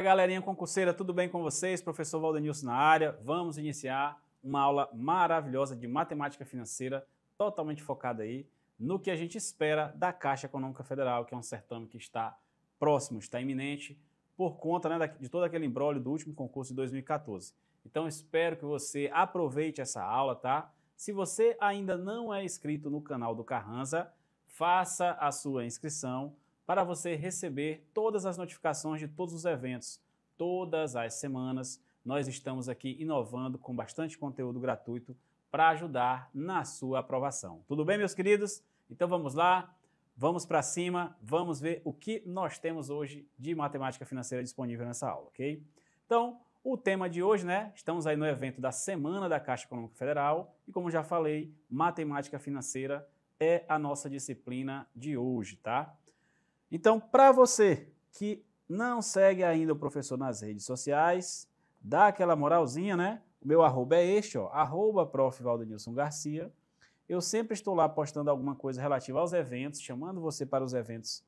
Fala galerinha concurseira, tudo bem com vocês? Professor Valdenilson na área. Vamos iniciar uma aula maravilhosa de matemática financeira, totalmente focada aí no que a gente espera da Caixa Econômica Federal, que é um certame que está próximo, está iminente, por conta né, de todo aquele embrólio do último concurso de 2014. Então espero que você aproveite essa aula, tá? Se você ainda não é inscrito no canal do Carranza, faça a sua inscrição para você receber todas as notificações de todos os eventos, todas as semanas. Nós estamos aqui inovando com bastante conteúdo gratuito para ajudar na sua aprovação. Tudo bem, meus queridos? Então vamos lá, vamos para cima, vamos ver o que nós temos hoje de matemática financeira disponível nessa aula, ok? Então, o tema de hoje, né? Estamos aí no evento da Semana da Caixa Econômica Federal e, como já falei, matemática financeira é a nossa disciplina de hoje, tá? Então, para você que não segue ainda o professor nas redes sociais, dá aquela moralzinha, né? O meu arroba é este, ó, arroba prof. Valdenilson Garcia. Eu sempre estou lá postando alguma coisa relativa aos eventos, chamando você para os eventos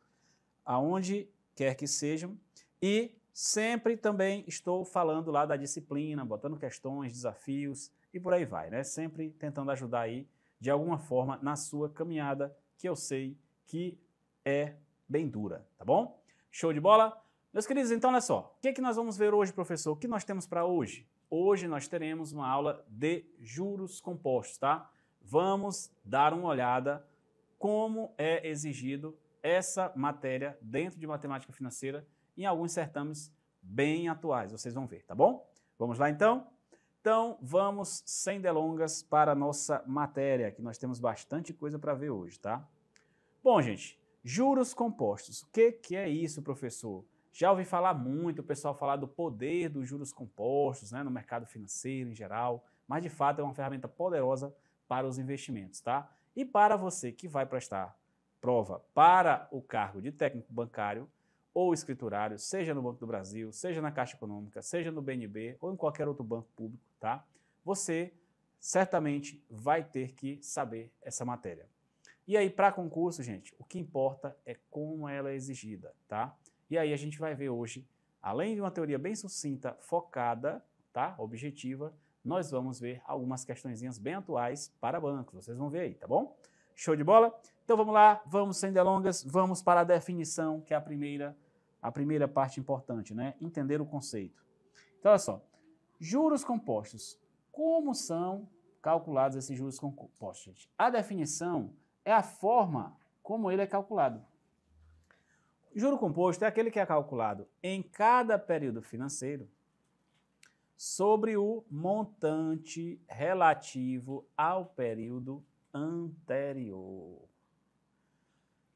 aonde quer que sejam. E sempre também estou falando lá da disciplina, botando questões, desafios e por aí vai, né? Sempre tentando ajudar aí de alguma forma na sua caminhada, que eu sei que é bem dura, tá bom? Show de bola? Meus queridos, então olha só, o que, é que nós vamos ver hoje, professor? O que nós temos para hoje? Hoje nós teremos uma aula de juros compostos, tá? Vamos dar uma olhada como é exigido essa matéria dentro de matemática financeira em alguns certames bem atuais, vocês vão ver, tá bom? Vamos lá então? Então vamos sem delongas para a nossa matéria, que nós temos bastante coisa para ver hoje, tá? Bom, gente, Juros compostos. O que, que é isso, professor? Já ouvi falar muito, o pessoal falar do poder dos juros compostos né, no mercado financeiro em geral, mas de fato é uma ferramenta poderosa para os investimentos, tá? E para você que vai prestar prova para o cargo de técnico bancário ou escriturário, seja no Banco do Brasil, seja na Caixa Econômica, seja no BNB ou em qualquer outro banco público, tá? Você certamente vai ter que saber essa matéria. E aí, para concurso, gente, o que importa é como ela é exigida, tá? E aí a gente vai ver hoje, além de uma teoria bem sucinta, focada, tá? Objetiva, nós vamos ver algumas questõezinhas bem atuais para bancos. Vocês vão ver aí, tá bom? Show de bola? Então vamos lá, vamos sem delongas, vamos para a definição, que é a primeira, a primeira parte importante, né? Entender o conceito. Então olha só, juros compostos. Como são calculados esses juros compostos, gente? A definição é a forma como ele é calculado. O juro composto é aquele que é calculado em cada período financeiro sobre o montante relativo ao período anterior.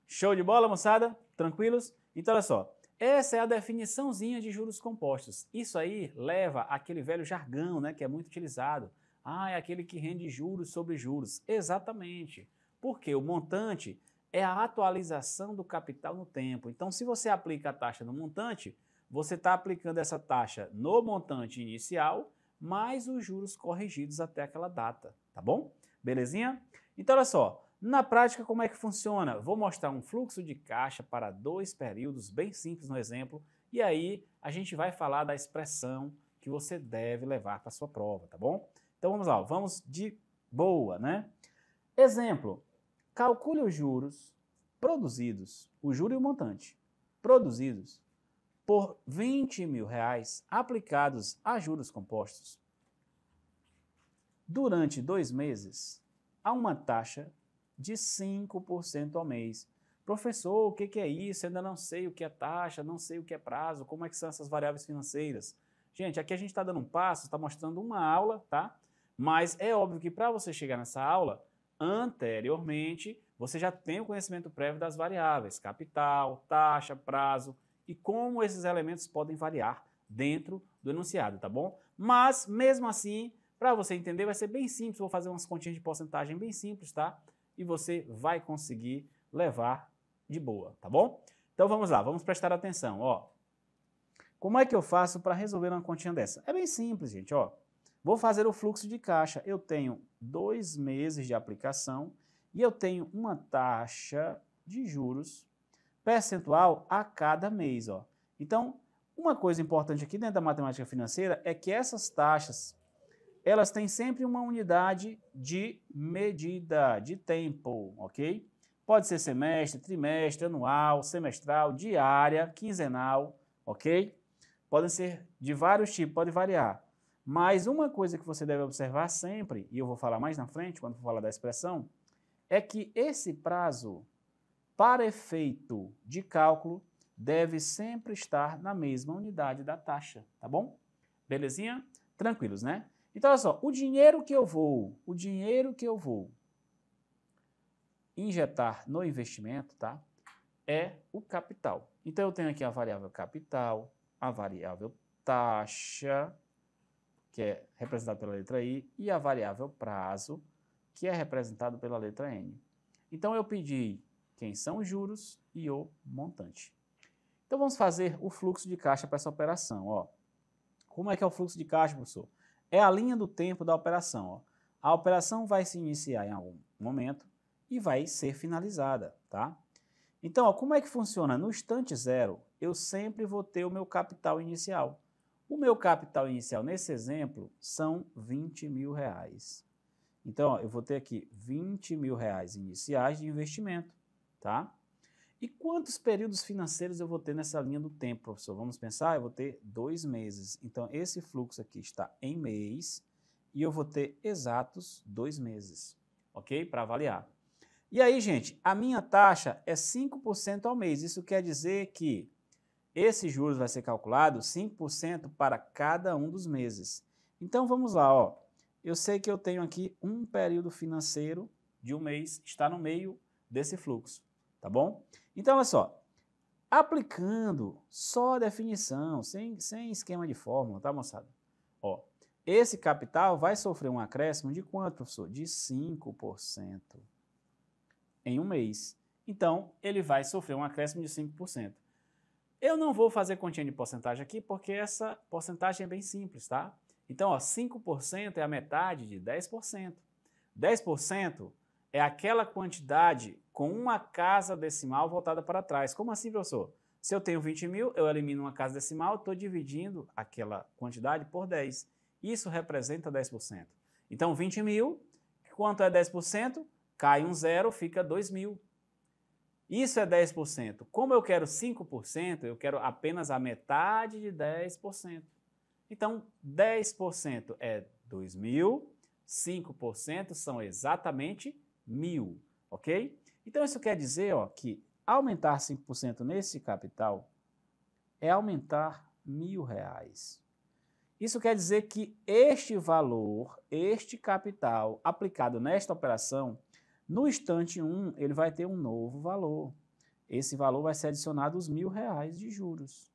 Show de bola, moçada? Tranquilos? Então, olha só. Essa é a definiçãozinha de juros compostos. Isso aí leva aquele velho jargão, né, que é muito utilizado. Ah, é aquele que rende juros sobre juros. Exatamente. Porque o montante é a atualização do capital no tempo. Então, se você aplica a taxa no montante, você está aplicando essa taxa no montante inicial, mais os juros corrigidos até aquela data, tá bom? Belezinha? Então, olha só, na prática como é que funciona? Vou mostrar um fluxo de caixa para dois períodos, bem simples no exemplo, e aí a gente vai falar da expressão que você deve levar para sua prova, tá bom? Então vamos lá, vamos de boa, né? Exemplo, Calcule os juros produzidos, o juro e o montante, produzidos por 20 mil reais aplicados a juros compostos durante dois meses a uma taxa de 5% ao mês. Professor, o que é isso? Eu ainda não sei o que é taxa, não sei o que é prazo, como é que são essas variáveis financeiras. Gente, aqui a gente está dando um passo, está mostrando uma aula, tá? Mas é óbvio que para você chegar nessa aula, anteriormente, você já tem o conhecimento prévio das variáveis, capital, taxa, prazo e como esses elementos podem variar dentro do enunciado, tá bom? Mas, mesmo assim, para você entender, vai ser bem simples. Vou fazer umas continhas de porcentagem bem simples, tá? E você vai conseguir levar de boa, tá bom? Então vamos lá, vamos prestar atenção, ó. Como é que eu faço para resolver uma continha dessa? É bem simples, gente, ó. Vou fazer o fluxo de caixa. Eu tenho dois meses de aplicação e eu tenho uma taxa de juros percentual a cada mês. Ó. Então, uma coisa importante aqui dentro da matemática financeira é que essas taxas elas têm sempre uma unidade de medida, de tempo, ok? Pode ser semestre, trimestre, anual, semestral, diária, quinzenal, ok? Podem ser de vários tipos, pode variar. Mas uma coisa que você deve observar sempre, e eu vou falar mais na frente quando for falar da expressão, é que esse prazo, para efeito de cálculo, deve sempre estar na mesma unidade da taxa, tá bom? Belezinha? Tranquilos, né? Então, olha só, o dinheiro que eu vou, o dinheiro que eu vou injetar no investimento, tá? É o capital. Então, eu tenho aqui a variável capital, a variável taxa, que é representado pela letra I, e a variável prazo, que é representado pela letra N. Então eu pedi quem são os juros e o montante. Então vamos fazer o fluxo de caixa para essa operação. Ó. Como é que é o fluxo de caixa, professor? É a linha do tempo da operação. Ó. A operação vai se iniciar em algum momento e vai ser finalizada. Tá? Então, ó, como é que funciona? No instante zero, eu sempre vou ter o meu capital inicial. O meu capital inicial nesse exemplo são 20 mil reais. Então, ó, eu vou ter aqui 20 mil reais iniciais de investimento, tá? E quantos períodos financeiros eu vou ter nessa linha do tempo, professor? Vamos pensar, eu vou ter dois meses. Então, esse fluxo aqui está em mês e eu vou ter exatos dois meses, ok? Para avaliar. E aí, gente, a minha taxa é 5% ao mês. Isso quer dizer que esse juros vai ser calculado 5% para cada um dos meses. Então vamos lá, ó. Eu sei que eu tenho aqui um período financeiro de um mês, está no meio desse fluxo, tá bom? Então olha só, aplicando só a definição, sem, sem esquema de fórmula, tá moçada? Ó, esse capital vai sofrer um acréscimo de quanto, professor? De 5% em um mês. Então, ele vai sofrer um acréscimo de 5%. Eu não vou fazer continha de porcentagem aqui porque essa porcentagem é bem simples, tá? Então, ó, 5% é a metade de 10%. 10% é aquela quantidade com uma casa decimal voltada para trás. Como assim, professor? Se eu tenho 20 mil, eu elimino uma casa decimal, estou dividindo aquela quantidade por 10. Isso representa 10%. Então, 20 mil, quanto é 10%? Cai um zero, fica 2 mil. Isso é 10%. Como eu quero 5%, eu quero apenas a metade de 10%. Então, 10% é 2.000, 5% são exatamente 1.000, ok? Então, isso quer dizer ó, que aumentar 5% nesse capital é aumentar mil reais. Isso quer dizer que este valor, este capital aplicado nesta operação, no instante 1, ele vai ter um novo valor. Esse valor vai ser adicionado os mil reais de juros.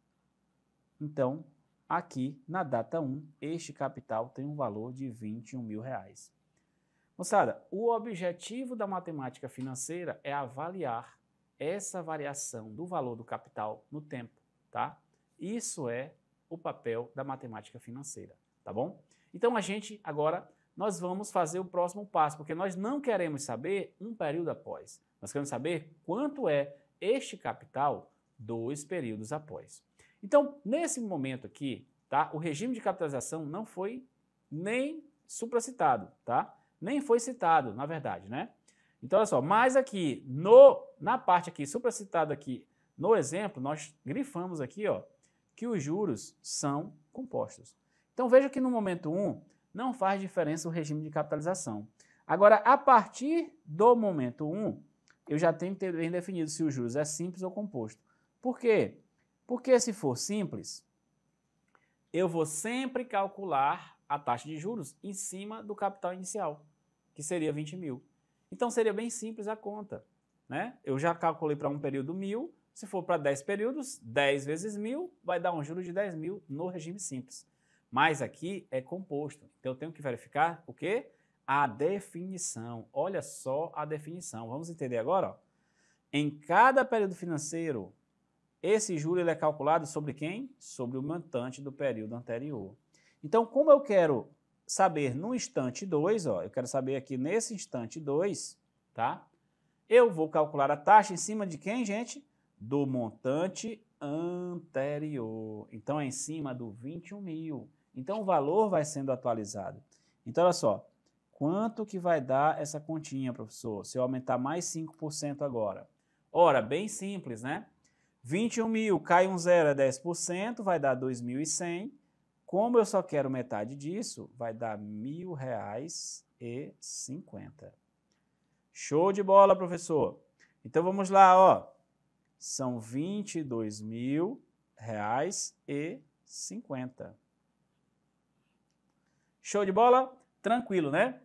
Então, aqui na data 1, este capital tem um valor de 21 mil reais. Moçada, o objetivo da matemática financeira é avaliar essa variação do valor do capital no tempo, tá? Isso é o papel da matemática financeira, tá bom? Então a gente agora nós vamos fazer o próximo passo, porque nós não queremos saber um período após. Nós queremos saber quanto é este capital dois períodos após. Então, nesse momento aqui, tá? O regime de capitalização não foi nem supracitado, tá? Nem foi citado, na verdade, né? Então, olha só, mas aqui no na parte aqui supracitada aqui, no exemplo, nós grifamos aqui, ó, que os juros são compostos. Então, veja que no momento 1, um, não faz diferença o regime de capitalização. Agora, a partir do momento 1, eu já tenho que ter bem definido se o juros é simples ou composto. Por quê? Porque se for simples, eu vou sempre calcular a taxa de juros em cima do capital inicial, que seria 20 mil. Então seria bem simples a conta. Né? Eu já calculei para um período mil, se for para 10 períodos, 10 vezes mil, vai dar um juro de 10 mil no regime simples. Mas aqui é composto. Então eu tenho que verificar o quê? A definição. Olha só a definição. Vamos entender agora? Ó. Em cada período financeiro, esse juro é calculado sobre quem? Sobre o montante do período anterior. Então, como eu quero saber no instante 2, eu quero saber aqui nesse instante 2, tá? Eu vou calcular a taxa em cima de quem, gente? Do montante anterior. Então, é em cima do 21 mil. Então o valor vai sendo atualizado. Então olha só, quanto que vai dar essa continha, professor, se eu aumentar mais 5% agora? Ora, bem simples, né? 21 mil, cai um zero é 10%, vai dar 2.100. Como eu só quero metade disso, vai dar e 1.050. Show de bola, professor. Então vamos lá, ó. São e 22.050. Show de bola? Tranquilo, né?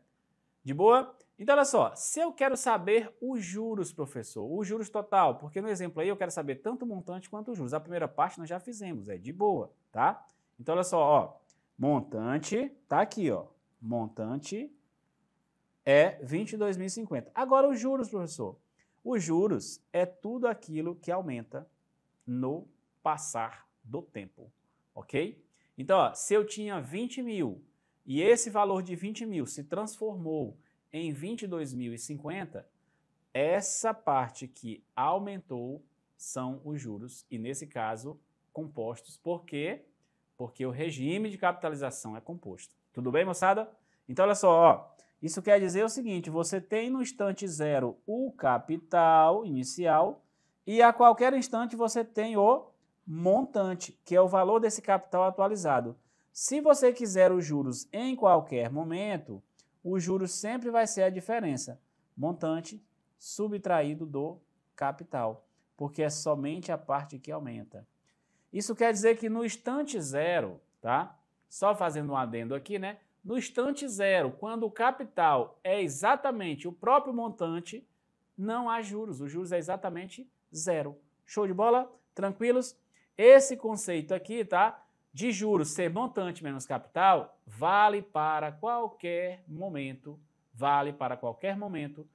De boa? Então, olha só, se eu quero saber os juros, professor, os juros total, porque no exemplo aí eu quero saber tanto o montante quanto os juros. A primeira parte nós já fizemos, é de boa, tá? Então, olha só, ó, montante, tá aqui, ó, montante é 22.050. Agora, os juros, professor. Os juros é tudo aquilo que aumenta no passar do tempo, ok? Então, ó, se eu tinha 20 mil e esse valor de 20 mil se transformou em 22.050, essa parte que aumentou são os juros, e nesse caso, compostos. Por quê? Porque o regime de capitalização é composto. Tudo bem, moçada? Então, olha só, ó, isso quer dizer o seguinte: você tem no instante zero o capital inicial, e a qualquer instante você tem o montante, que é o valor desse capital atualizado. Se você quiser os juros em qualquer momento, o juro sempre vai ser a diferença, montante subtraído do capital, porque é somente a parte que aumenta. Isso quer dizer que no instante zero, tá? Só fazendo um adendo aqui, né? No instante zero, quando o capital é exatamente o próprio montante, não há juros. O juros é exatamente zero. Show de bola? Tranquilos? Esse conceito aqui, tá? de juros ser montante menos capital vale para qualquer momento, vale para qualquer momento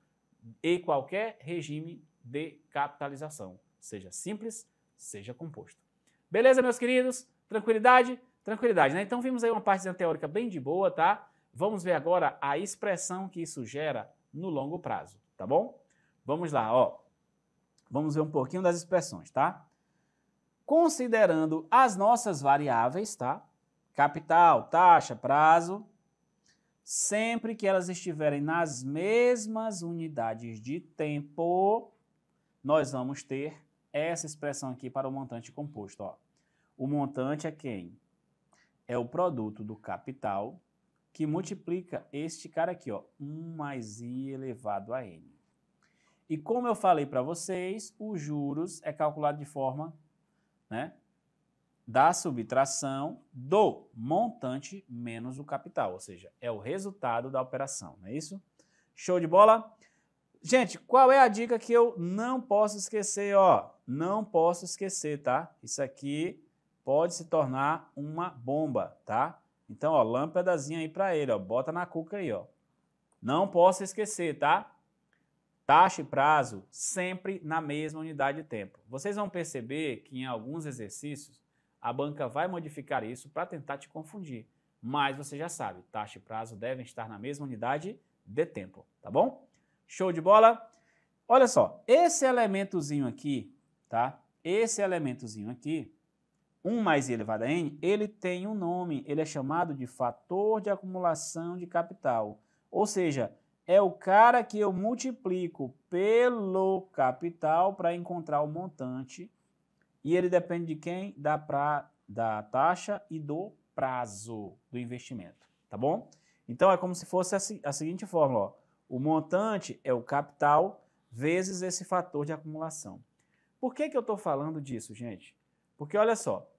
e qualquer regime de capitalização, seja simples, seja composto. Beleza, meus queridos? Tranquilidade? Tranquilidade, né? Então vimos aí uma parte teórica bem de boa, tá? Vamos ver agora a expressão que isso gera no longo prazo, tá bom? Vamos lá, ó. Vamos ver um pouquinho das expressões, tá? considerando as nossas variáveis, tá? Capital, taxa, prazo, sempre que elas estiverem nas mesmas unidades de tempo, nós vamos ter essa expressão aqui para o montante composto. Ó. O montante é quem? É o produto do capital que multiplica este cara aqui, ó, 1 mais i elevado a n. E como eu falei para vocês, os juros é calculado de forma né, da subtração do montante menos o capital, ou seja, é o resultado da operação, não é isso? Show de bola? Gente, qual é a dica que eu não posso esquecer, ó? Não posso esquecer, tá? Isso aqui pode se tornar uma bomba, tá? Então, ó, lâmpadazinha aí para ele, ó, bota na cuca aí, ó. Não posso esquecer, tá? Taxa e prazo sempre na mesma unidade de tempo. Vocês vão perceber que em alguns exercícios a banca vai modificar isso para tentar te confundir. Mas você já sabe, taxa e prazo devem estar na mesma unidade de tempo, tá bom? Show de bola? Olha só, esse elementozinho aqui, tá? Esse elementozinho aqui, 1 mais i elevado a n, ele tem um nome, ele é chamado de fator de acumulação de capital. Ou seja, é o cara que eu multiplico pelo capital para encontrar o montante. E ele depende de quem? Da, pra, da taxa e do prazo do investimento, tá bom? Então é como se fosse a, a seguinte fórmula: ó. o montante é o capital vezes esse fator de acumulação. Por que, que eu estou falando disso, gente? Porque olha só,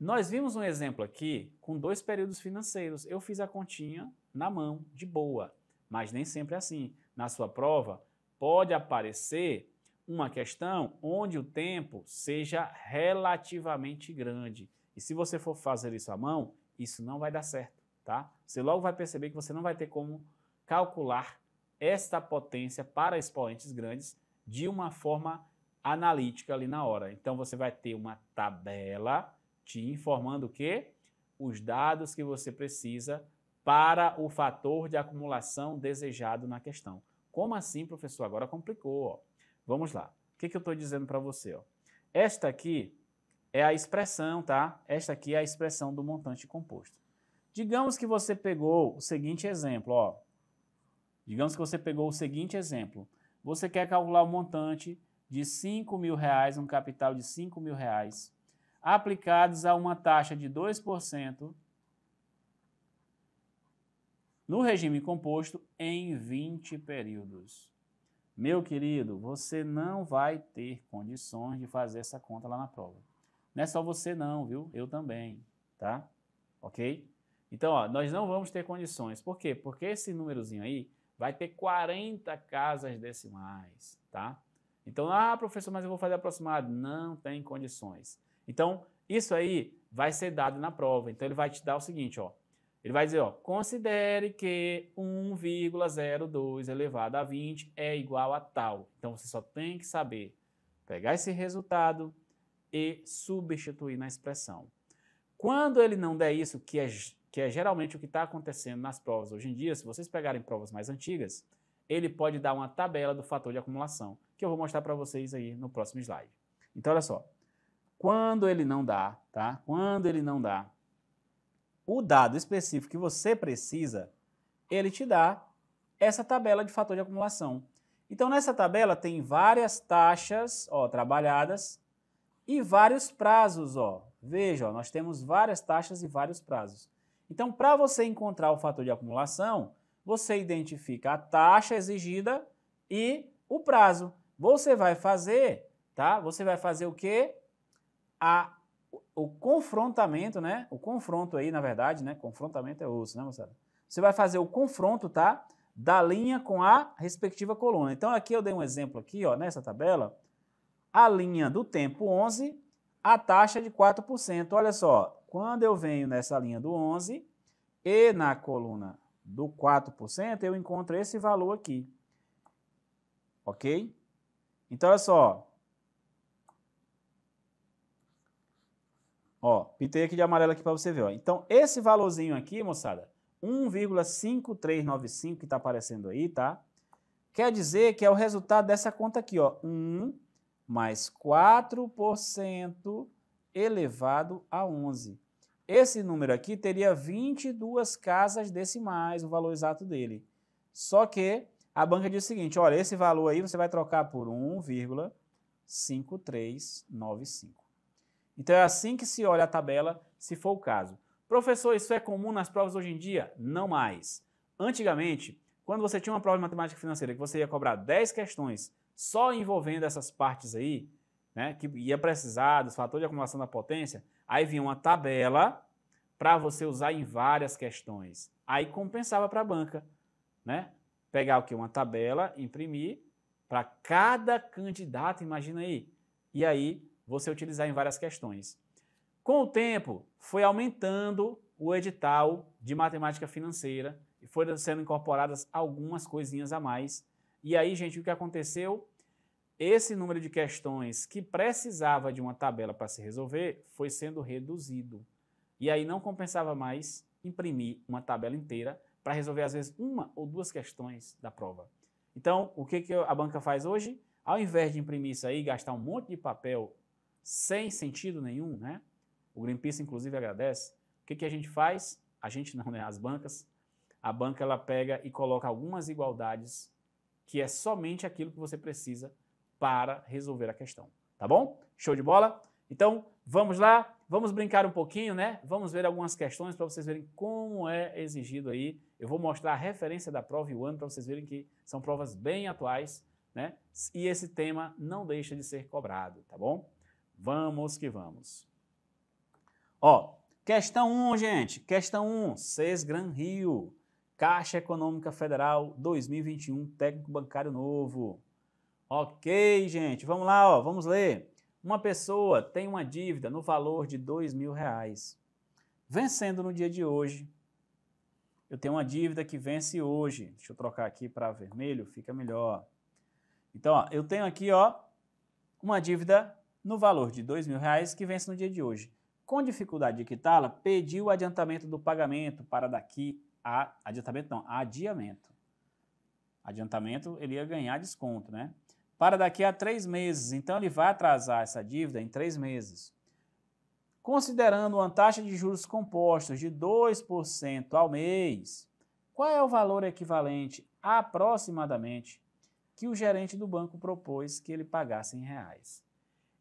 nós vimos um exemplo aqui com dois períodos financeiros. Eu fiz a continha na mão, de boa mas nem sempre é assim. Na sua prova, pode aparecer uma questão onde o tempo seja relativamente grande. E se você for fazer isso à mão, isso não vai dar certo, tá? Você logo vai perceber que você não vai ter como calcular esta potência para expoentes grandes de uma forma analítica ali na hora. Então você vai ter uma tabela te informando o que os dados que você precisa para o fator de acumulação desejado na questão. Como assim, professor? Agora complicou. Ó. Vamos lá. O que, que eu estou dizendo para você? Ó? Esta aqui é a expressão, tá? Esta aqui é a expressão do montante composto. Digamos que você pegou o seguinte exemplo, ó. Digamos que você pegou o seguinte exemplo. Você quer calcular o montante de 5 mil reais, um capital de 5 mil reais, aplicados a uma taxa de 2% no regime composto em 20 períodos. Meu querido, você não vai ter condições de fazer essa conta lá na prova. Não é só você não, viu? Eu também, tá? Ok? Então, ó, nós não vamos ter condições. Por quê? Porque esse númerozinho aí vai ter 40 casas decimais, tá? Então, ah, professor, mas eu vou fazer aproximado. Não tem condições. Então, isso aí vai ser dado na prova. Então, ele vai te dar o seguinte, ó. Ele vai dizer, ó, considere que 1,02 elevado a 20 é igual a tal. Então você só tem que saber pegar esse resultado e substituir na expressão. Quando ele não der isso, que é, que é geralmente o que está acontecendo nas provas hoje em dia, se vocês pegarem provas mais antigas, ele pode dar uma tabela do fator de acumulação, que eu vou mostrar para vocês aí no próximo slide. Então, olha só. Quando ele não dá, tá? Quando ele não dá, o dado específico que você precisa, ele te dá essa tabela de fator de acumulação. Então, nessa tabela tem várias taxas ó, trabalhadas e vários prazos. Ó. Veja, ó, nós temos várias taxas e vários prazos. Então, para você encontrar o fator de acumulação, você identifica a taxa exigida e o prazo. Você vai fazer, tá? Você vai fazer o quê? A o confrontamento, né? O confronto aí, na verdade, né? Confrontamento é osso, né, moçada? Você vai fazer o confronto, tá? Da linha com a respectiva coluna. Então, aqui eu dei um exemplo aqui, ó, nessa tabela. A linha do tempo 11, a taxa de 4%. Olha só, quando eu venho nessa linha do 11 e na coluna do 4%, eu encontro esse valor aqui. Ok? Então, olha só. Ó, pintei aqui de amarelo aqui para você ver. Ó. Então, esse valorzinho aqui, moçada, 1,5395 que está aparecendo aí, tá? Quer dizer que é o resultado dessa conta aqui, ó. 1 mais 4% elevado a 11. Esse número aqui teria 22 casas decimais, o valor exato dele. Só que a banca diz o seguinte, olha, esse valor aí você vai trocar por 1,5395. Então é assim que se olha a tabela, se for o caso. Professor, isso é comum nas provas hoje em dia? Não mais. Antigamente, quando você tinha uma prova de matemática financeira que você ia cobrar 10 questões só envolvendo essas partes aí, né, que ia precisar dos fatores de acumulação da potência, aí vinha uma tabela para você usar em várias questões. Aí compensava para a banca, né? Pegar o que uma tabela, imprimir para cada candidato, imagina aí. E aí você utilizar em várias questões. Com o tempo, foi aumentando o edital de matemática financeira e foram sendo incorporadas algumas coisinhas a mais. E aí, gente, o que aconteceu? Esse número de questões que precisava de uma tabela para se resolver foi sendo reduzido. E aí não compensava mais imprimir uma tabela inteira para resolver, às vezes, uma ou duas questões da prova. Então, o que a banca faz hoje? Ao invés de imprimir isso aí, gastar um monte de papel sem sentido nenhum, né? O Greenpeace, inclusive, agradece. O que, que a gente faz? A gente não, né? As bancas. A banca ela pega e coloca algumas igualdades que é somente aquilo que você precisa para resolver a questão. Tá bom? Show de bola? Então, vamos lá, vamos brincar um pouquinho, né? Vamos ver algumas questões para vocês verem como é exigido aí. Eu vou mostrar a referência da prova e o ano para vocês verem que são provas bem atuais, né? E esse tema não deixa de ser cobrado, tá bom? Vamos que vamos. Ó, questão 1, um, gente. Questão 1, um, SES Gran Rio. Caixa Econômica Federal 2021, técnico bancário novo. Ok, gente, vamos lá, ó, vamos ler. Uma pessoa tem uma dívida no valor de dois mil reais, vencendo no dia de hoje. Eu tenho uma dívida que vence hoje. Deixa eu trocar aqui para vermelho, fica melhor. Então, ó, eu tenho aqui ó, uma dívida no valor de R$ 2.000 que vence no dia de hoje. Com dificuldade de quitá-la, pediu o adiantamento do pagamento para daqui a adiantamento não, a adiamento. Adiantamento ele ia ganhar desconto, né? Para daqui a três meses, então ele vai atrasar essa dívida em três meses. Considerando uma taxa de juros compostos de 2% ao mês, qual é o valor equivalente aproximadamente que o gerente do banco propôs que ele pagasse em reais?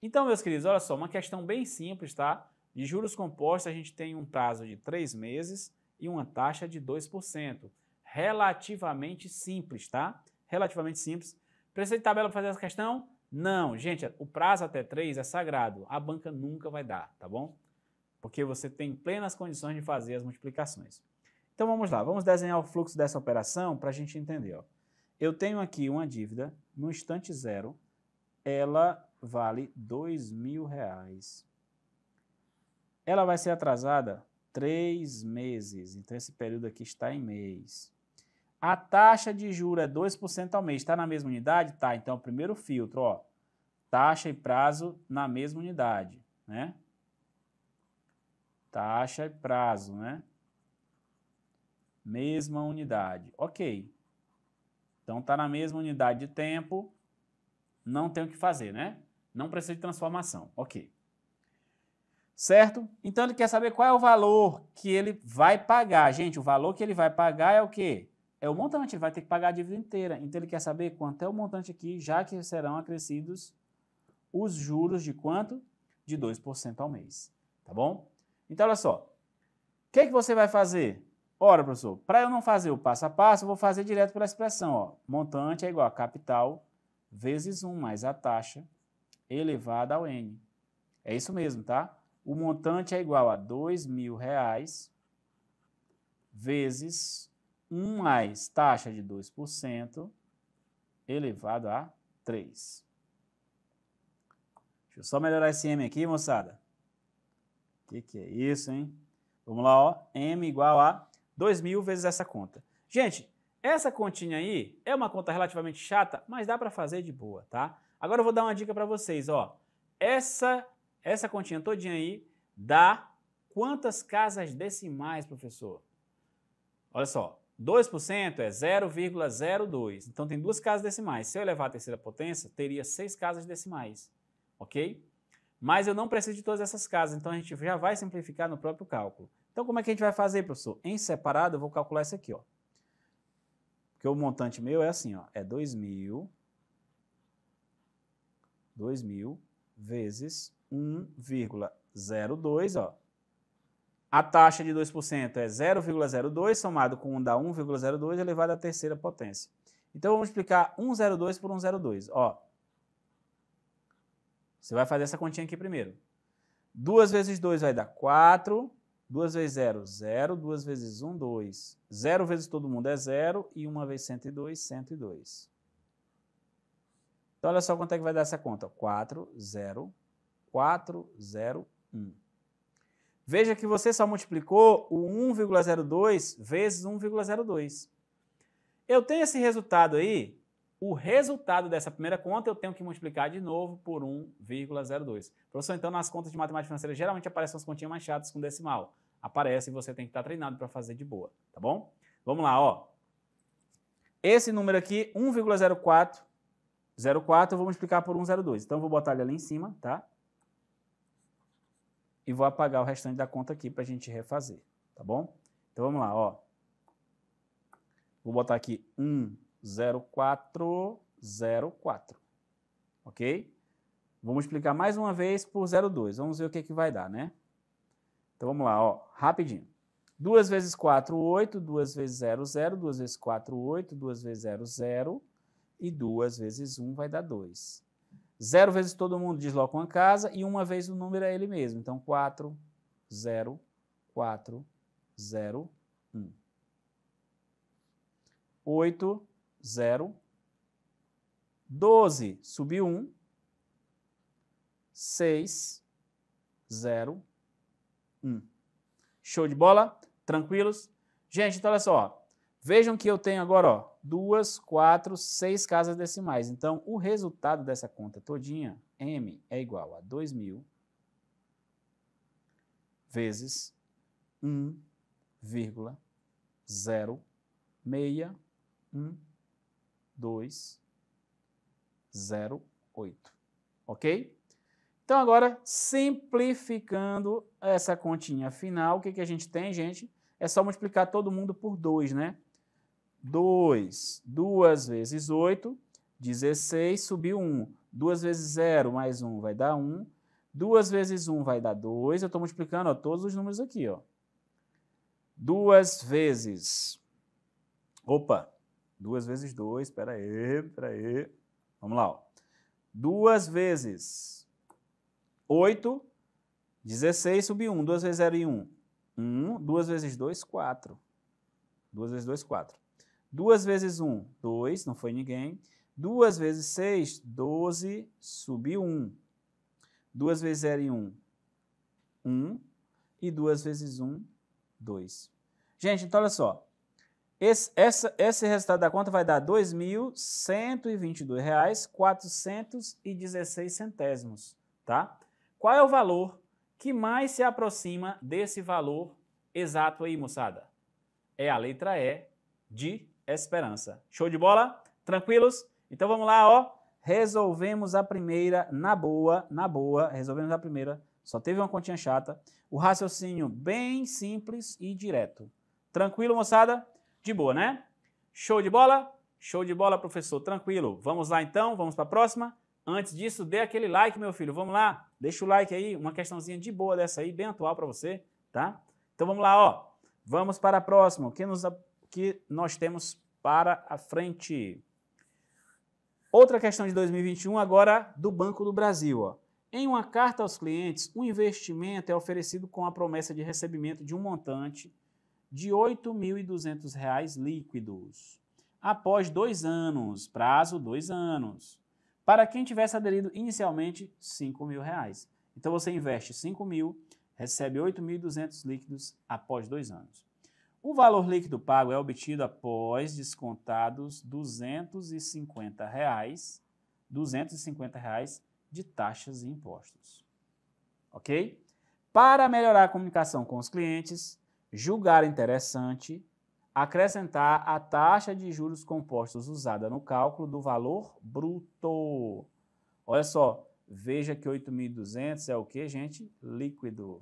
Então, meus queridos, olha só, uma questão bem simples, tá? De juros compostos, a gente tem um prazo de 3 meses e uma taxa de 2%. Relativamente simples, tá? Relativamente simples. Precisa de tabela para fazer essa questão? Não, gente, o prazo até 3 é sagrado. A banca nunca vai dar, tá bom? Porque você tem plenas condições de fazer as multiplicações. Então vamos lá, vamos desenhar o fluxo dessa operação para a gente entender. Ó. Eu tenho aqui uma dívida no instante zero, ela vale dois mil reais. Ela vai ser atrasada três meses. Então, esse período aqui está em mês. A taxa de juros é 2% ao mês. Está na mesma unidade? Tá. Então, é primeiro filtro, ó. Taxa e prazo na mesma unidade, né? Taxa e prazo, né? Mesma unidade. Ok. Então, está na mesma unidade de tempo. Não tem o que fazer, né? Não precisa de transformação. Ok. Certo? Então ele quer saber qual é o valor que ele vai pagar. Gente, o valor que ele vai pagar é o quê? É o montante, ele vai ter que pagar a dívida inteira. Então ele quer saber quanto é o montante aqui, já que serão acrescidos os juros de quanto? De 2% ao mês. Tá bom? Então olha só. O que, é que você vai fazer? Ora, professor, para eu não fazer o passo a passo, eu vou fazer direto pela expressão. Ó. Montante é igual a capital vezes 1 mais a taxa elevado ao N. É isso mesmo, tá? O montante é igual a R$ 2.000 vezes 1 mais taxa de 2% elevado a 3. Deixa eu só melhorar esse M aqui, moçada. O que, que é isso, hein? Vamos lá, ó. M igual a 2.000 vezes essa conta. Gente, essa continha aí é uma conta relativamente chata, mas dá para fazer de boa, tá? Agora eu vou dar uma dica para vocês, ó. Essa essa continha todinha aí dá quantas casas decimais, professor? Olha só, 2% é 0,02. Então tem duas casas decimais. Se eu elevar a terceira potência, teria seis casas decimais, ok? Mas eu não preciso de todas essas casas, então a gente já vai simplificar no próprio cálculo. Então como é que a gente vai fazer, professor? Em separado, eu vou calcular isso aqui, ó. Porque o montante meu é assim, ó, é 2.000 2.000 vezes 1,02, ó. A taxa de 2% é 0,02 somado com 1 dá 1,02 elevado à terceira potência. Então vamos explicar 1,02 por 1,02, ó. Você vai fazer essa continha aqui primeiro. 2 vezes 2 vai dar 4, 2 vezes 0, 0, 2 vezes 1, 2. 0 vezes todo mundo é 0 e 1 vezes 102, 102. Então, olha só quanto é que vai dar essa conta. 4, 0, 4, 0, 1. Veja que você só multiplicou o 1,02 vezes 1,02. Eu tenho esse resultado aí, o resultado dessa primeira conta eu tenho que multiplicar de novo por 1,02. Professor, então nas contas de matemática financeira geralmente aparecem umas continhas mais chatas com decimal. Aparece e você tem que estar tá treinado para fazer de boa, tá bom? Vamos lá, ó. Esse número aqui, 1,04, 04 vamos explicar multiplicar por 102. Então eu vou botar ele ali em cima, tá? E vou apagar o restante da conta aqui para a gente refazer, tá bom? Então vamos lá, ó. Vou botar aqui 10404, ok? Vamos explicar mais uma vez por 02. Vamos ver o que, é que vai dar, né? Então vamos lá, ó, rapidinho. 2 vezes 4, 8, 2 vezes 0, 0, 2 vezes 4, 8, 2 vezes 0, 0, e 2 vezes 1 vai dar 2. Zero vezes todo mundo desloca uma casa e uma vez o número é ele mesmo. Então, 4, 0, 4, 0, 1. 8, 0, 12, subiu 1, 6, 0, 1. Show de bola? Tranquilos? Gente, então olha só. Vejam que eu tenho agora, ó, duas, quatro, seis casas decimais. Então, o resultado dessa conta todinha, M, é igual a 2.000 vezes 1,061208. Ok? Então, agora, simplificando essa continha final, o que, que a gente tem, gente? É só multiplicar todo mundo por 2, né? 2. 2 vezes 8, 16, subiu 1. 2 vezes 0 mais 1 vai dar 1. 2 vezes 1 vai dar 2. Eu estou multiplicando ó, todos os números aqui. 2 vezes. Opa! 2 vezes 2, espera aí, espera aí. Vamos lá. 2 vezes 8, 16, subi 1. 2 vezes 0 e 1, 1. 2 vezes 2, 4. 2 vezes 2, 4. 2 vezes 1, 2, não foi ninguém. 2 vezes 6, 12, subiu 1. 2 vezes 0 e 1, 1. E 2 vezes 1, 2. Gente, então olha só. Esse, essa, esse resultado da conta vai dar R$ 2.122,416, tá? Qual é o valor que mais se aproxima desse valor exato aí, moçada? É a letra E de esperança. Show de bola? Tranquilos? Então vamos lá, ó. Resolvemos a primeira na boa, na boa, resolvemos a primeira. Só teve uma continha chata. O raciocínio bem simples e direto. Tranquilo, moçada? De boa, né? Show de bola? Show de bola, professor. Tranquilo. Vamos lá então, vamos para a próxima. Antes disso, dê aquele like, meu filho. Vamos lá. Deixa o like aí, uma questãozinha de boa dessa aí, bem atual para você, tá? Então vamos lá, ó. Vamos para a próxima. O que, nos, o que nós temos para a frente. Outra questão de 2021 agora do Banco do Brasil. Ó. Em uma carta aos clientes, um investimento é oferecido com a promessa de recebimento de um montante de R$ 8.200 líquidos. Após dois anos, prazo dois anos. Para quem tivesse aderido inicialmente, R$ 5.000. Então você investe R$ 5.000, recebe R$ 8.200 líquidos após dois anos. O valor líquido pago é obtido após descontados R$ 250, reais, 250 reais de taxas e impostos. Ok? Para melhorar a comunicação com os clientes, julgar interessante acrescentar a taxa de juros compostos usada no cálculo do valor bruto. Olha só, veja que 8.200 é o que, gente? Líquido.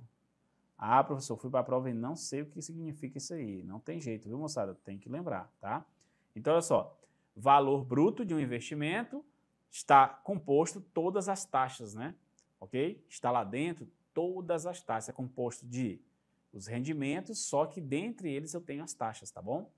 Ah, professor, fui para a prova e não sei o que significa isso aí. Não tem jeito, viu, moçada? Tem que lembrar, tá? Então, olha só. Valor bruto de um investimento está composto todas as taxas, né? Ok? Está lá dentro todas as taxas. É composto de os rendimentos, só que dentre eles eu tenho as taxas, tá bom?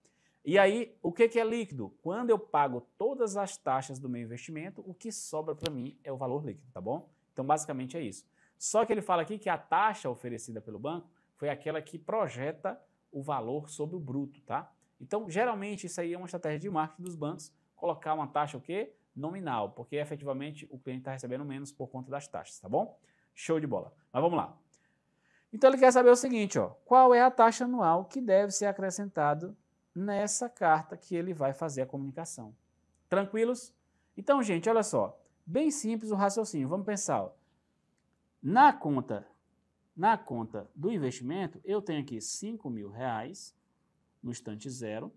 E aí, o que, que é líquido? Quando eu pago todas as taxas do meu investimento, o que sobra para mim é o valor líquido, tá bom? Então, basicamente é isso. Só que ele fala aqui que a taxa oferecida pelo banco foi aquela que projeta o valor sobre o bruto, tá? Então, geralmente, isso aí é uma estratégia de marketing dos bancos, colocar uma taxa o quê? Nominal, porque efetivamente o cliente está recebendo menos por conta das taxas, tá bom? Show de bola. Mas vamos lá. Então ele quer saber o seguinte, ó, qual é a taxa anual que deve ser acrescentado nessa carta que ele vai fazer a comunicação. Tranquilos? Então, gente, olha só, bem simples o raciocínio. Vamos pensar, ó, na conta, na conta do investimento, eu tenho aqui 5 mil reais no instante zero.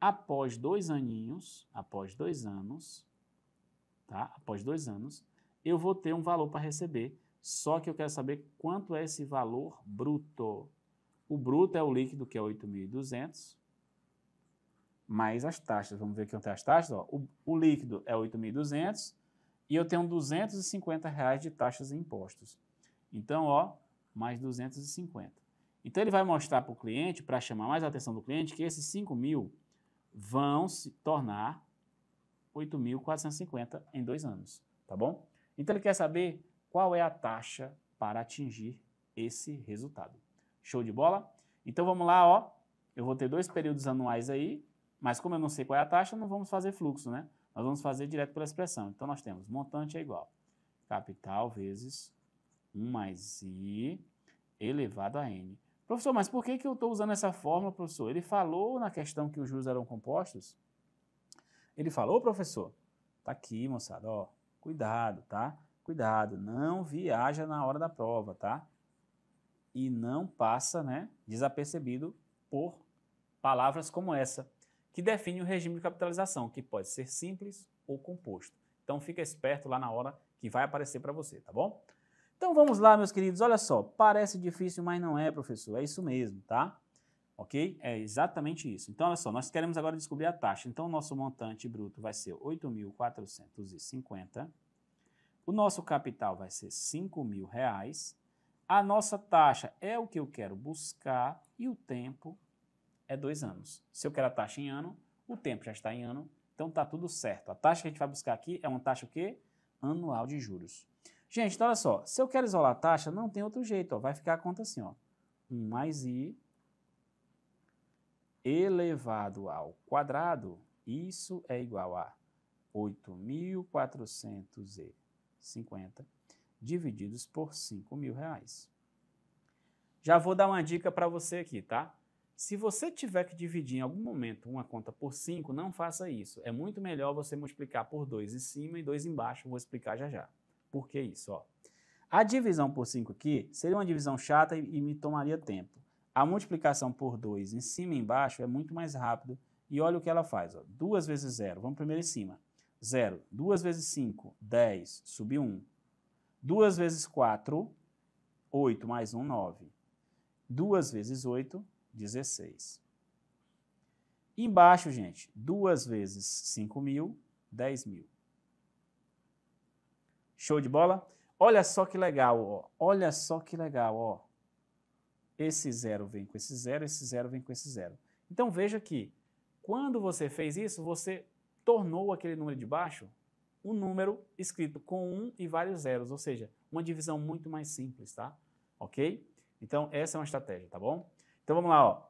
Após dois aninhos, após dois anos, tá? Após dois anos, eu vou ter um valor para receber. Só que eu quero saber quanto é esse valor bruto. O bruto é o líquido, que é 8.200, mais as taxas. Vamos ver aqui onde é as taxas. Ó. O, o líquido é 8.200 e eu tenho 250 reais de taxas e impostos. Então, ó, mais 250. Então, ele vai mostrar para o cliente, para chamar mais a atenção do cliente, que esses 5 mil vão se tornar 8.450 em dois anos, tá bom? Então, ele quer saber qual é a taxa para atingir esse resultado. Show de bola? Então, vamos lá, ó. Eu vou ter dois períodos anuais aí, mas como eu não sei qual é a taxa, não vamos fazer fluxo, né? Nós vamos fazer direto pela expressão. Então, nós temos montante é igual capital vezes 1 mais i elevado a n. Professor, mas por que, que eu estou usando essa fórmula, professor? Ele falou na questão que os juros eram compostos? Ele falou, professor? Tá aqui, moçada, ó. Cuidado, tá? Cuidado, não viaja na hora da prova, tá? E não passa, né, desapercebido por palavras como essa, que define o regime de capitalização, que pode ser simples ou composto. Então fica esperto lá na hora que vai aparecer para você, tá bom? Então vamos lá, meus queridos, olha só, parece difícil, mas não é, professor, é isso mesmo, tá? Ok? É exatamente isso. Então, olha só, nós queremos agora descobrir a taxa. Então, o nosso montante bruto vai ser 8.450, o nosso capital vai ser 5 mil reais, a nossa taxa é o que eu quero buscar e o tempo é dois anos. Se eu quero a taxa em ano, o tempo já está em ano, então está tudo certo. A taxa que a gente vai buscar aqui é uma taxa o quê? Anual de juros. Gente, então olha só, se eu quero isolar a taxa, não tem outro jeito, ó, vai ficar a conta assim, ó, 1 mais i elevado ao quadrado, isso é igual a 8.450 divididos por 5 mil reais. Já vou dar uma dica para você aqui, tá? Se você tiver que dividir em algum momento uma conta por 5, não faça isso. É muito melhor você multiplicar por 2 em cima e 2 embaixo, vou explicar já já. Por que isso? Ó? A divisão por 5 aqui seria uma divisão chata e, e me tomaria tempo. A multiplicação por 2 em cima e embaixo é muito mais rápido. E olha o que ela faz. 2 vezes 0, vamos primeiro em cima. 0. 2 vezes 5, 10. Subiu 1. 2 vezes 4, 8 mais 1, 9. 2 vezes 8, 16. Embaixo, gente, 2 vezes 5 mil, 10 mil. Show de bola? Olha só que legal, ó. Olha só que legal, ó. Esse zero vem com esse zero, esse zero vem com esse zero. Então veja que quando você fez isso, você tornou aquele número de baixo um número escrito com um e vários zeros, ou seja, uma divisão muito mais simples, tá? Ok? Então essa é uma estratégia, tá bom? Então vamos lá, ó.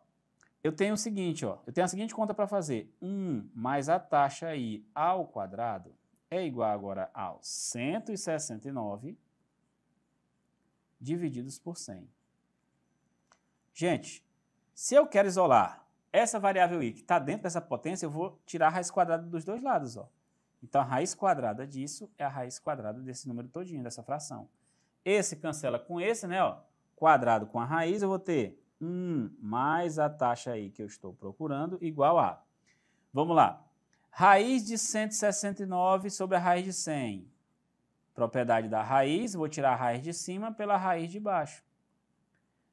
Eu tenho o seguinte, ó. Eu tenho a seguinte conta para fazer: 1 mais a taxa i ao quadrado é igual agora aos 169 divididos por 100. Gente, se eu quero isolar essa variável i que está dentro dessa potência, eu vou tirar a raiz quadrada dos dois lados. Ó. Então, a raiz quadrada disso é a raiz quadrada desse número todinho, dessa fração. Esse cancela com esse, né? Ó, quadrado com a raiz, eu vou ter 1 mais a taxa i que eu estou procurando, igual a... Vamos lá. Raiz de 169 sobre a raiz de 100. Propriedade da raiz, vou tirar a raiz de cima pela raiz de baixo.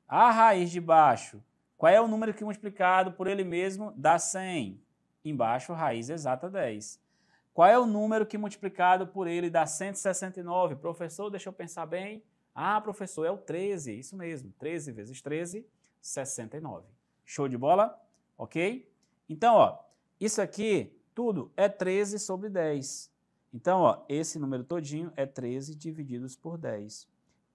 A raiz de baixo, qual é o número que multiplicado por ele mesmo dá 100? Embaixo, raiz exata 10. Qual é o número que multiplicado por ele dá 169? Professor, deixa eu pensar bem. Ah, professor, é o 13, isso mesmo. 13 vezes 13, 69. Show de bola? Ok? Então, ó, isso aqui tudo é 13 sobre 10. Então, ó, esse número todinho é 13 divididos por 10.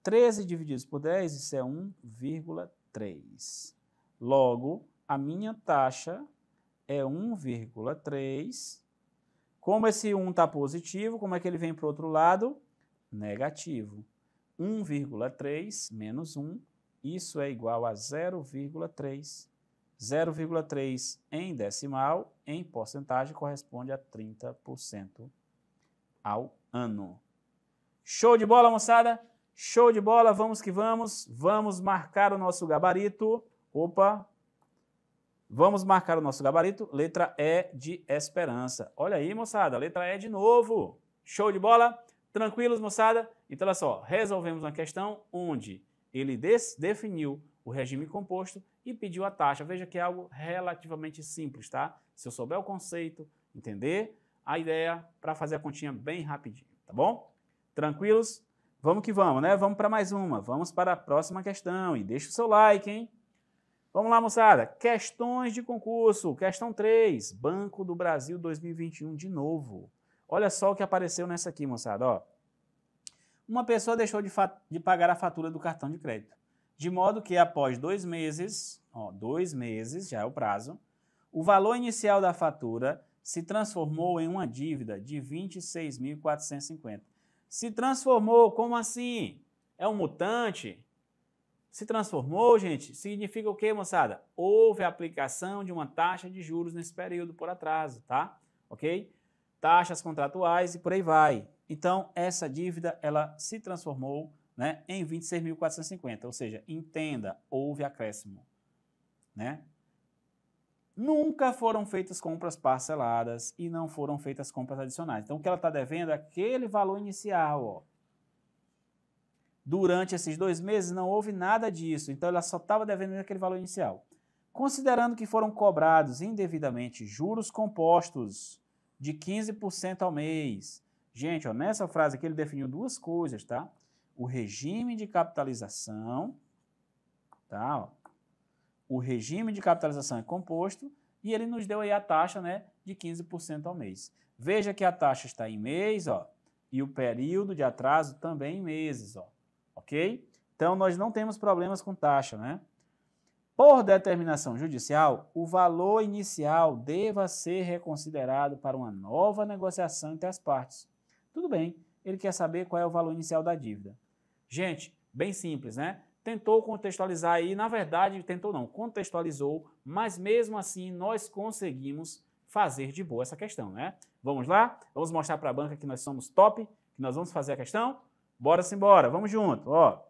13 divididos por 10, isso é 1,3. Logo, a minha taxa é 1,3. Como esse 1 está positivo, como é que ele vem para o outro lado? Negativo. 1,3 menos 1, isso é igual a 0,3. 0,3 em decimal, em porcentagem, corresponde a 30% ao ano. Show de bola, moçada? Show de bola, vamos que vamos. Vamos marcar o nosso gabarito. Opa! Vamos marcar o nosso gabarito. Letra E de esperança. Olha aí, moçada, letra E de novo. Show de bola? Tranquilos, moçada? Então, olha só, resolvemos uma questão onde ele definiu o regime composto e pediu a taxa. Veja que é algo relativamente simples, tá? Se eu souber o conceito, entender a ideia para fazer a continha bem rapidinho, tá bom? Tranquilos? Vamos que vamos, né? Vamos para mais uma. Vamos para a próxima questão e deixa o seu like, hein? Vamos lá, moçada. Questões de concurso. Questão 3, Banco do Brasil 2021 de novo. Olha só o que apareceu nessa aqui, moçada, ó. Uma pessoa deixou de, de pagar a fatura do cartão de crédito de modo que após dois meses, ó, dois meses já é o prazo, o valor inicial da fatura se transformou em uma dívida de 26.450. Se transformou, como assim? É um mutante? Se transformou, gente? Significa o quê, moçada? Houve aplicação de uma taxa de juros nesse período por atraso, tá? Ok? Taxas contratuais e por aí vai. Então, essa dívida, ela se transformou né, em 26.450. Ou seja, entenda, houve acréscimo. Né? Nunca foram feitas compras parceladas e não foram feitas compras adicionais. Então, o que ela está devendo é aquele valor inicial. Ó. Durante esses dois meses não houve nada disso, então ela só estava devendo aquele valor inicial. Considerando que foram cobrados indevidamente juros compostos de 15% ao mês. Gente, ó, nessa frase aqui ele definiu duas coisas, tá? o regime de capitalização, tá? Ó. O regime de capitalização é composto e ele nos deu aí a taxa, né, de 15% ao mês. Veja que a taxa está em mês, ó, e o período de atraso também em meses, ó. OK? Então nós não temos problemas com taxa, né? Por determinação judicial, o valor inicial deva ser reconsiderado para uma nova negociação entre as partes. Tudo bem, ele quer saber qual é o valor inicial da dívida. Gente, bem simples, né? Tentou contextualizar aí, na verdade, tentou não, contextualizou, mas mesmo assim nós conseguimos fazer de boa essa questão, né? Vamos lá? Vamos mostrar para a banca que nós somos top, que nós vamos fazer a questão? Bora simbora, vamos junto, ó.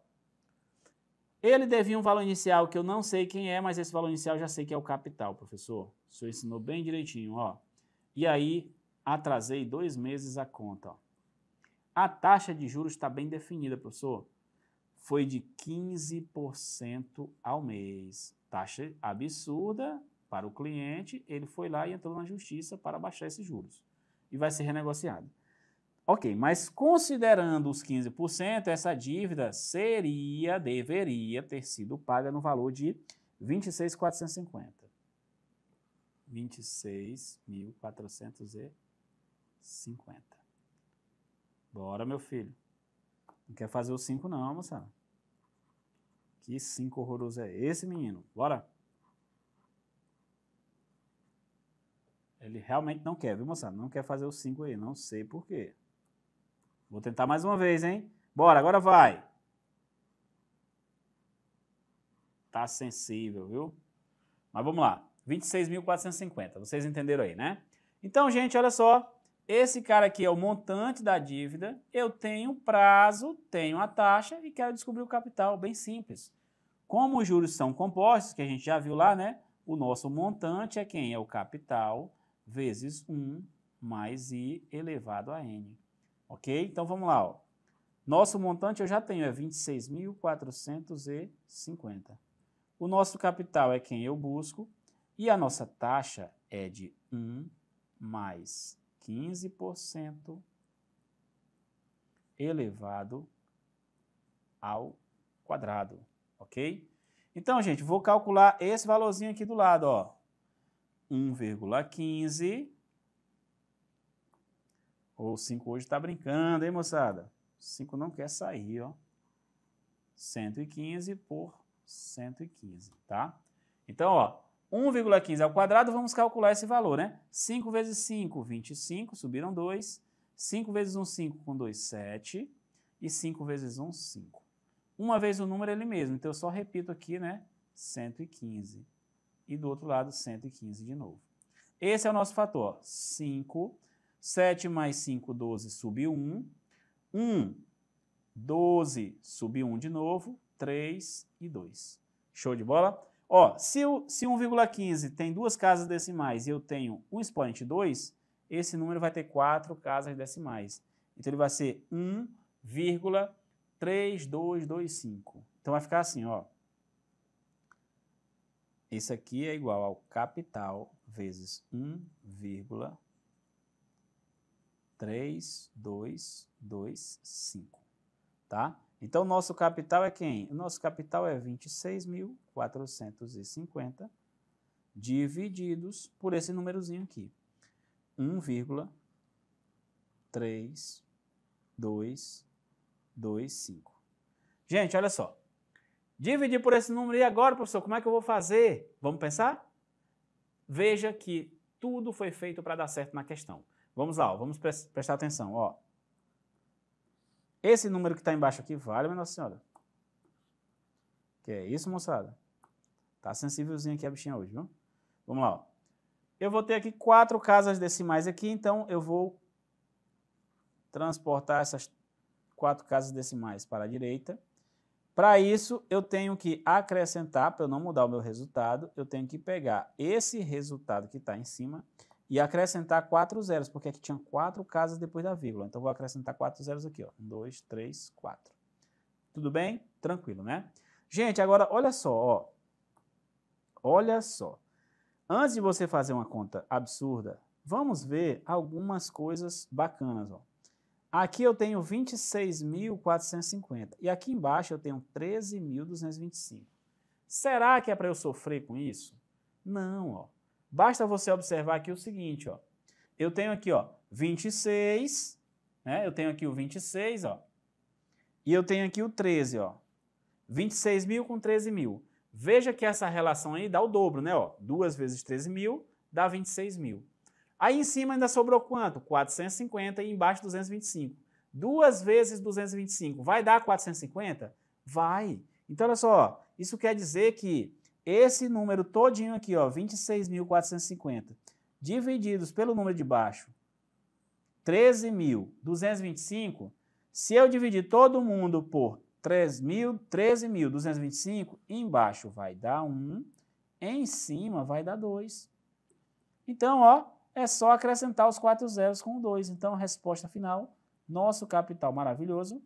Ele devia um valor inicial que eu não sei quem é, mas esse valor inicial eu já sei que é o capital, professor. O senhor ensinou bem direitinho, ó. E aí, atrasei dois meses a conta, ó. A taxa de juros está bem definida, professor. Foi de 15% ao mês. Taxa absurda para o cliente. Ele foi lá e entrou na justiça para baixar esses juros. E vai ser renegociado. Ok, mas considerando os 15%, essa dívida seria, deveria ter sido paga no valor de 26,450. 26.450. Bora, meu filho. Não quer fazer o 5 não, moçada. Que 5 horroroso é esse, menino? Bora. Ele realmente não quer, viu, moçada? Não quer fazer o 5 aí. Não sei por quê. Vou tentar mais uma vez, hein? Bora, agora vai. Tá sensível, viu? Mas vamos lá. 26.450. Vocês entenderam aí, né? Então, gente, olha só. Esse cara aqui é o montante da dívida, eu tenho prazo, tenho a taxa e quero descobrir o capital, bem simples. Como os juros são compostos, que a gente já viu lá, né? O nosso montante é quem? É o capital vezes 1 mais i elevado a n. Ok? Então vamos lá. Ó. Nosso montante eu já tenho, é 26.450. O nosso capital é quem eu busco e a nossa taxa é de 1 mais 15% elevado ao quadrado, ok? Então, gente, vou calcular esse valorzinho aqui do lado, ó. 1,15. Ou 5 hoje está brincando, hein, moçada? 5 não quer sair, ó. 115 por 115, tá? Então, ó, 1,15 ao quadrado, vamos calcular esse valor, né? 5 vezes 5, 25, subiram 2. 5 vezes 1, 5 com 2, 7. E 5 vezes 1, 5. Uma vez o número é ele mesmo, então eu só repito aqui, né? 115. E do outro lado, 115 de novo. Esse é o nosso fator, 5. 7 mais 5, 12, subiu 1. 1, 12, subiu 1 de novo. 3 e 2. Show de bola? Ó, se, se 1,15 tem duas casas decimais e eu tenho um expoente 2, esse número vai ter quatro casas decimais. Então ele vai ser 1,3225. Então vai ficar assim, ó. esse aqui é igual ao capital vezes 1,3225, tá? Então, nosso capital é quem? O nosso capital é 26.450 divididos por esse númerozinho aqui. 1,3225. Gente, olha só. Dividir por esse número e agora, professor, como é que eu vou fazer? Vamos pensar? Veja que tudo foi feito para dar certo na questão. Vamos lá, ó, vamos prestar atenção. Ó. Esse número que está embaixo aqui vale, minha Nossa Senhora. Que é isso, moçada? Tá sensívelzinho aqui a bichinha hoje, viu? Vamos lá, ó. Eu vou ter aqui quatro casas decimais aqui, então eu vou transportar essas quatro casas decimais para a direita. Para isso, eu tenho que acrescentar, para eu não mudar o meu resultado, eu tenho que pegar esse resultado que está em cima e acrescentar quatro zeros, porque aqui tinha quatro casas depois da vírgula. Então, vou acrescentar quatro zeros aqui, ó. Um, dois, três, quatro. Tudo bem? Tranquilo, né? Gente, agora, olha só, ó. Olha só. Antes de você fazer uma conta absurda, vamos ver algumas coisas bacanas, ó. Aqui eu tenho 26.450 e aqui embaixo eu tenho 13.225. Será que é para eu sofrer com isso? Não, ó. Basta você observar aqui o seguinte, ó. Eu tenho aqui, ó, 26, né? Eu tenho aqui o 26, ó. E eu tenho aqui o 13, ó. 26 mil com 13 mil. Veja que essa relação aí dá o dobro, né? Ó, 2 vezes 13 mil dá 26 mil. Aí em cima ainda sobrou quanto? 450 e embaixo 225. 2 vezes 225 vai dar 450? Vai. Então, olha só, isso quer dizer que esse número todinho aqui, ó, 26.450, divididos pelo número de baixo, 13.225, se eu dividir todo mundo por 13.225, embaixo vai dar 1, em cima vai dar 2. Então, ó, é só acrescentar os quatro zeros com 2. Então, a resposta final, nosso capital maravilhoso,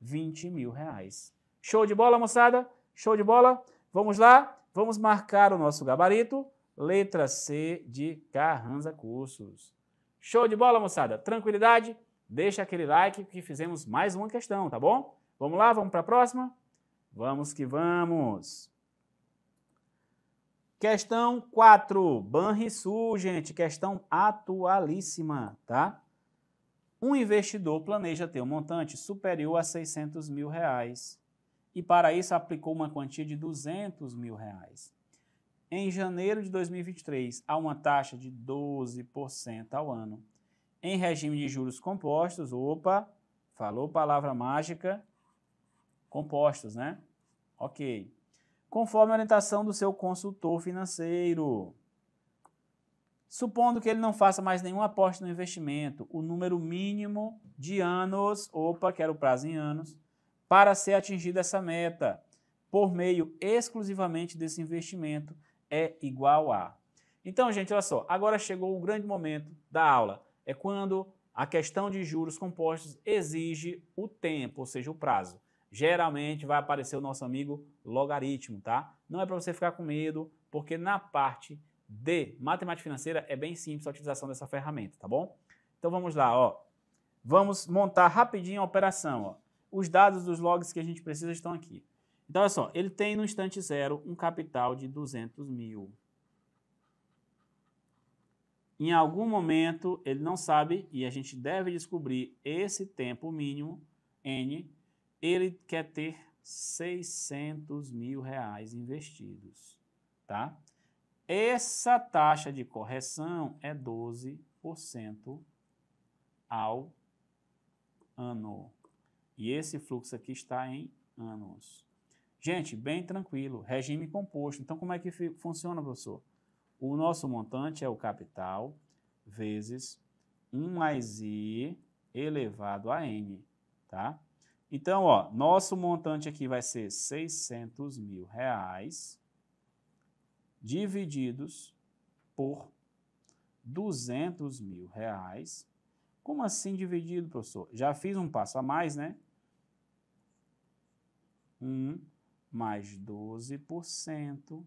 20 mil reais. Show de bola, moçada? Show de bola? Vamos lá? Vamos marcar o nosso gabarito, letra C de Carranza Cursos. Show de bola, moçada. Tranquilidade? Deixa aquele like que fizemos mais uma questão, tá bom? Vamos lá, vamos para a próxima? Vamos que vamos. Questão 4, Banrisul, gente, questão atualíssima, tá? Um investidor planeja ter um montante superior a 600 mil reais e para isso aplicou uma quantia de 200 mil reais. Em janeiro de 2023, há uma taxa de 12% ao ano. Em regime de juros compostos, opa, falou palavra mágica, compostos, né? Ok. Conforme a orientação do seu consultor financeiro. Supondo que ele não faça mais nenhum aposta no investimento, o número mínimo de anos, opa, que era o prazo em anos, para ser atingida essa meta, por meio exclusivamente desse investimento, é igual a. Então, gente, olha só, agora chegou o grande momento da aula. É quando a questão de juros compostos exige o tempo, ou seja, o prazo. Geralmente vai aparecer o nosso amigo logaritmo, tá? Não é para você ficar com medo, porque na parte de matemática financeira é bem simples a utilização dessa ferramenta, tá bom? Então vamos lá, ó. Vamos montar rapidinho a operação, ó os dados dos logs que a gente precisa estão aqui. Então, olha só, ele tem no instante zero um capital de 200 mil. Em algum momento, ele não sabe, e a gente deve descobrir esse tempo mínimo, N, ele quer ter 600 mil reais investidos, tá? Essa taxa de correção é 12% ao ano. E esse fluxo aqui está em anos. Gente, bem tranquilo, regime composto. Então, como é que funciona, professor? O nosso montante é o capital vezes 1 mais i elevado a n, tá? Então, ó, nosso montante aqui vai ser 600 mil reais divididos por 200 mil reais. Como assim dividido, professor? Já fiz um passo a mais, né? 1 mais 12%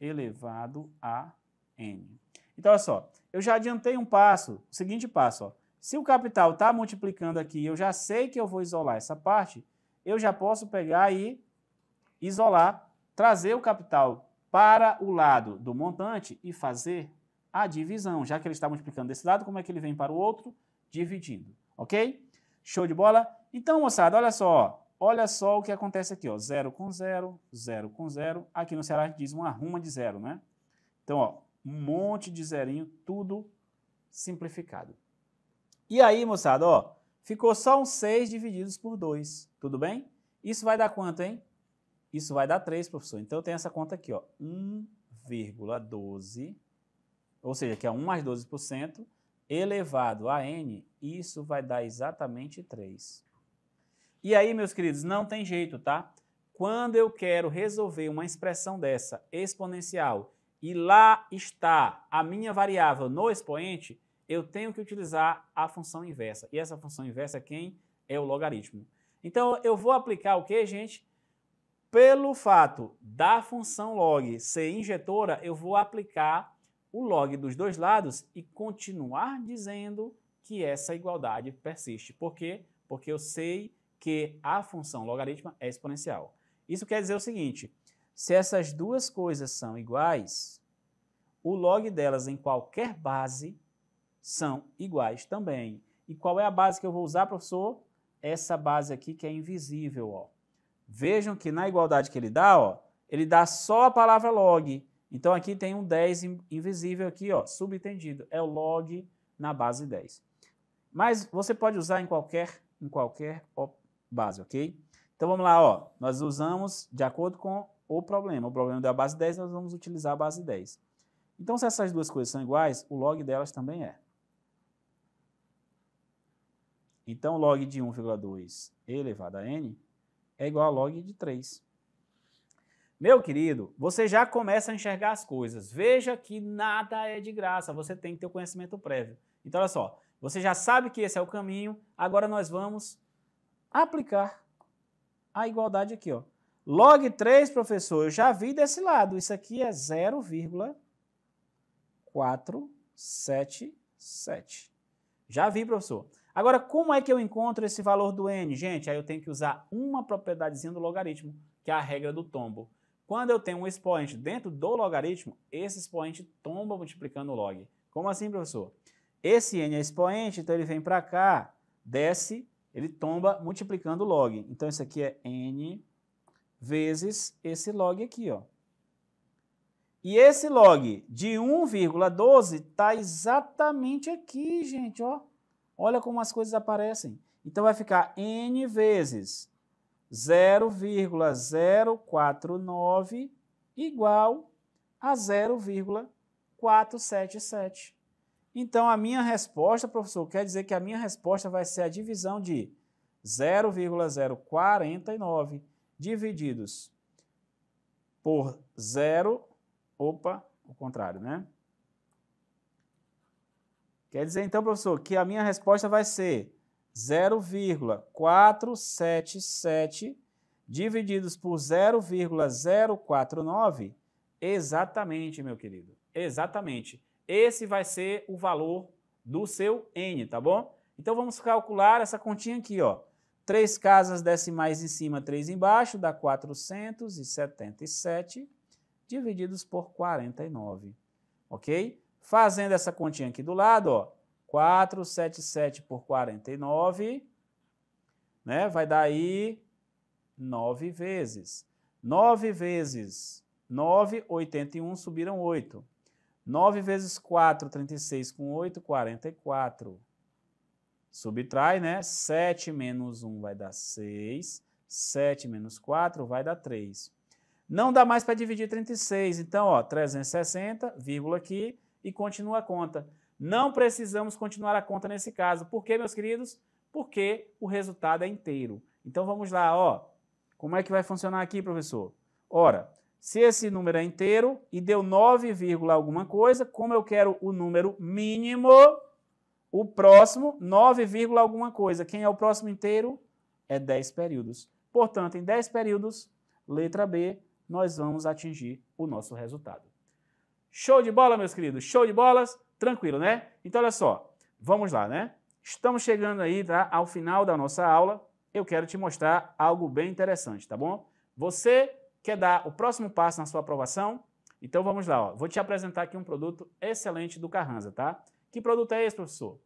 elevado a n. Então, olha só, eu já adiantei um passo, o seguinte passo, ó. Se o capital está multiplicando aqui, eu já sei que eu vou isolar essa parte, eu já posso pegar e isolar, trazer o capital para o lado do montante e fazer a divisão. Já que ele está multiplicando desse lado, como é que ele vem para o outro? Dividindo, ok? Show de bola? Então, moçada, olha só, Olha só o que acontece aqui, ó, 0 com 0, 0 com 0. Aqui no Ceará a gente diz uma ruma de zero, né? Então, ó, um monte de zerinho, tudo simplificado. E aí, moçada, ó, ficou só um 6 divididos por 2, tudo bem? Isso vai dar quanto, hein? Isso vai dar 3, professor. Então, eu tenho essa conta aqui, ó, 1,12, ou seja, que é 1 mais 12%, elevado a n, isso vai dar exatamente 3. E aí, meus queridos, não tem jeito, tá? Quando eu quero resolver uma expressão dessa exponencial e lá está a minha variável no expoente, eu tenho que utilizar a função inversa. E essa função inversa é quem? É o logaritmo. Então, eu vou aplicar o que, gente? Pelo fato da função log ser injetora, eu vou aplicar o log dos dois lados e continuar dizendo que essa igualdade persiste. Por quê? Porque eu sei que a função logaritma é exponencial. Isso quer dizer o seguinte: se essas duas coisas são iguais, o log delas em qualquer base são iguais também. E qual é a base que eu vou usar, professor? Essa base aqui que é invisível, ó. Vejam que na igualdade que ele dá, ó, ele dá só a palavra log. Então aqui tem um 10 invisível aqui, ó, subentendido. É o log na base 10. Mas você pode usar em qualquer, em qualquer opção base, ok? Então vamos lá, ó. Nós usamos de acordo com o problema. O problema da base 10, nós vamos utilizar a base 10. Então, se essas duas coisas são iguais, o log delas também é. Então, log de 1,2 elevado a n é igual a log de 3. Meu querido, você já começa a enxergar as coisas. Veja que nada é de graça, você tem que ter o conhecimento prévio. Então, olha só, você já sabe que esse é o caminho, agora nós vamos aplicar a igualdade aqui, ó. Log 3, professor, eu já vi desse lado. Isso aqui é 0,477. Já vi, professor. Agora, como é que eu encontro esse valor do n? Gente, aí eu tenho que usar uma propriedadezinha do logaritmo, que é a regra do tombo. Quando eu tenho um expoente dentro do logaritmo, esse expoente tomba multiplicando o log. Como assim, professor? Esse n é expoente, então ele vem para cá, desce ele tomba multiplicando o log. Então, isso aqui é n vezes esse log aqui, ó. E esse log de 1,12 está exatamente aqui, gente, ó. Olha como as coisas aparecem. Então, vai ficar n vezes 0,049 igual a 0,477. Então, a minha resposta, professor, quer dizer que a minha resposta vai ser a divisão de 0,049 divididos por 0, opa, o contrário, né? Quer dizer, então, professor, que a minha resposta vai ser 0,477 divididos por 0,049, exatamente, meu querido, exatamente. Esse vai ser o valor do seu N, tá bom? Então vamos calcular essa continha aqui, ó. Três casas decimais em cima, três embaixo, dá 477 divididos por 49, ok? Fazendo essa continha aqui do lado, ó, 477 por 49, né? Vai dar aí 9 vezes. 9 vezes 9, 81, subiram 8. 9 vezes 4, 36 com 8, 44. Subtrai, né? 7 menos 1 vai dar 6. 7 menos 4 vai dar 3. Não dá mais para dividir 36. Então, ó, 360, vírgula aqui e continua a conta. Não precisamos continuar a conta nesse caso. Por quê, meus queridos? Porque o resultado é inteiro. Então, vamos lá, ó. Como é que vai funcionar aqui, professor? Ora, se esse número é inteiro e deu 9, alguma coisa, como eu quero o número mínimo, o próximo, 9, alguma coisa. Quem é o próximo inteiro? É 10 períodos. Portanto, em 10 períodos, letra B, nós vamos atingir o nosso resultado. Show de bola, meus queridos. Show de bolas. Tranquilo, né? Então, olha só. Vamos lá, né? Estamos chegando aí tá, ao final da nossa aula. Eu quero te mostrar algo bem interessante, tá bom? Você Quer dar o próximo passo na sua aprovação? Então vamos lá, ó. vou te apresentar aqui um produto excelente do Carranza, tá? Que produto é esse, professor?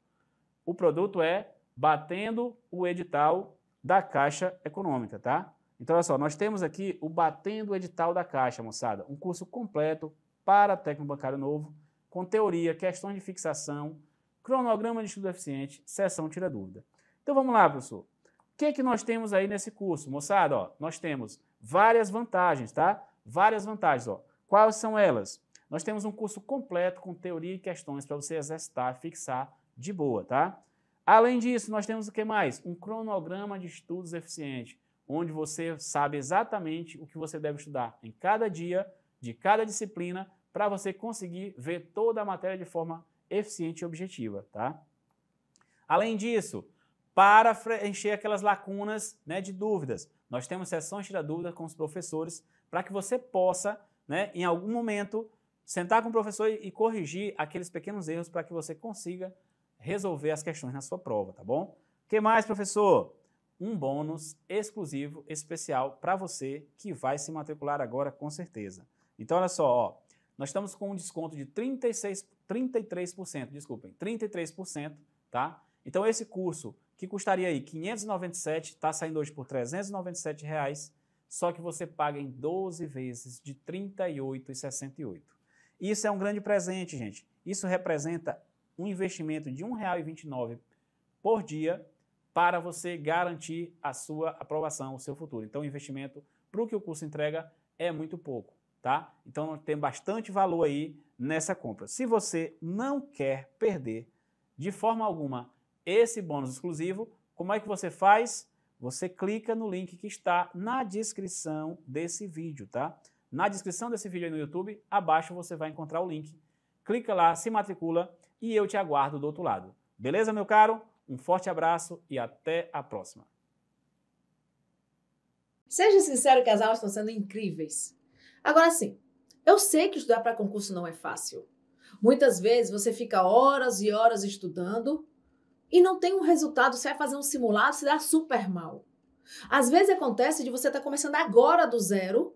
O produto é Batendo o Edital da Caixa Econômica, tá? Então, olha só, nós temos aqui o Batendo o Edital da Caixa, moçada. Um curso completo para técnico bancário novo, com teoria, questões de fixação, cronograma de estudo eficiente, sessão tira dúvida. Então vamos lá, professor. O que é que nós temos aí nesse curso, moçada? Ó, nós temos Várias vantagens, tá? Várias vantagens, ó. Quais são elas? Nós temos um curso completo com teoria e questões para você exercitar, fixar de boa, tá? Além disso, nós temos o que mais? Um cronograma de estudos eficiente, onde você sabe exatamente o que você deve estudar em cada dia, de cada disciplina, para você conseguir ver toda a matéria de forma eficiente e objetiva, tá? Além disso, para preencher aquelas lacunas né, de dúvidas, nós temos sessões de dúvida com os professores para que você possa, né, em algum momento, sentar com o professor e corrigir aqueles pequenos erros para que você consiga resolver as questões na sua prova, tá bom? O que mais, professor? Um bônus exclusivo, especial para você que vai se matricular agora com certeza. Então, olha só, ó, nós estamos com um desconto de 36, 33%, desculpem, 33%, tá? Então, esse curso que custaria aí 597, está saindo hoje por 397 reais, só que você paga em 12 vezes de 38,68. Isso é um grande presente, gente. Isso representa um investimento de R$ 1,29 por dia para você garantir a sua aprovação, o seu futuro. Então, o investimento para o que o curso entrega é muito pouco, tá? Então, tem bastante valor aí nessa compra. Se você não quer perder de forma alguma esse bônus exclusivo, como é que você faz? Você clica no link que está na descrição desse vídeo, tá? Na descrição desse vídeo aí no YouTube, abaixo você vai encontrar o link. Clica lá, se matricula e eu te aguardo do outro lado. Beleza, meu caro? Um forte abraço e até a próxima. Seja sincero que as aulas estão sendo incríveis. Agora sim, eu sei que estudar para concurso não é fácil. Muitas vezes você fica horas e horas estudando e não tem um resultado, você vai fazer um simulado, se dá super mal. Às vezes acontece de você estar tá começando agora do zero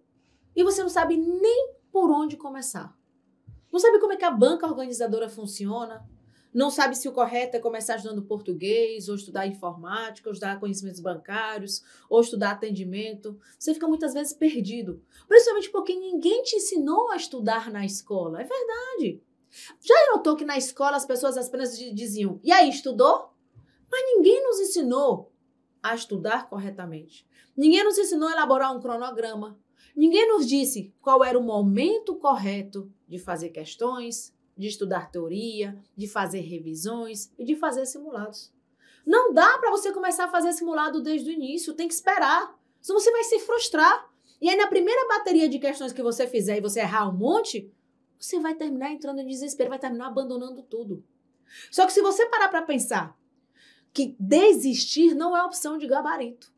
e você não sabe nem por onde começar. Não sabe como é que a banca organizadora funciona, não sabe se o correto é começar estudando português, ou estudar informática, ou estudar conhecimentos bancários, ou estudar atendimento. Você fica muitas vezes perdido, principalmente porque ninguém te ensinou a estudar na escola. É verdade. Já notou que na escola as pessoas apenas diziam: e aí, estudou? Mas ninguém nos ensinou a estudar corretamente. Ninguém nos ensinou a elaborar um cronograma. Ninguém nos disse qual era o momento correto de fazer questões, de estudar teoria, de fazer revisões e de fazer simulados. Não dá para você começar a fazer simulado desde o início, tem que esperar. Senão você vai se frustrar. E aí, na primeira bateria de questões que você fizer e você errar um monte, você vai terminar entrando em desespero, vai terminar abandonando tudo. Só que se você parar para pensar que desistir não é opção de gabarito.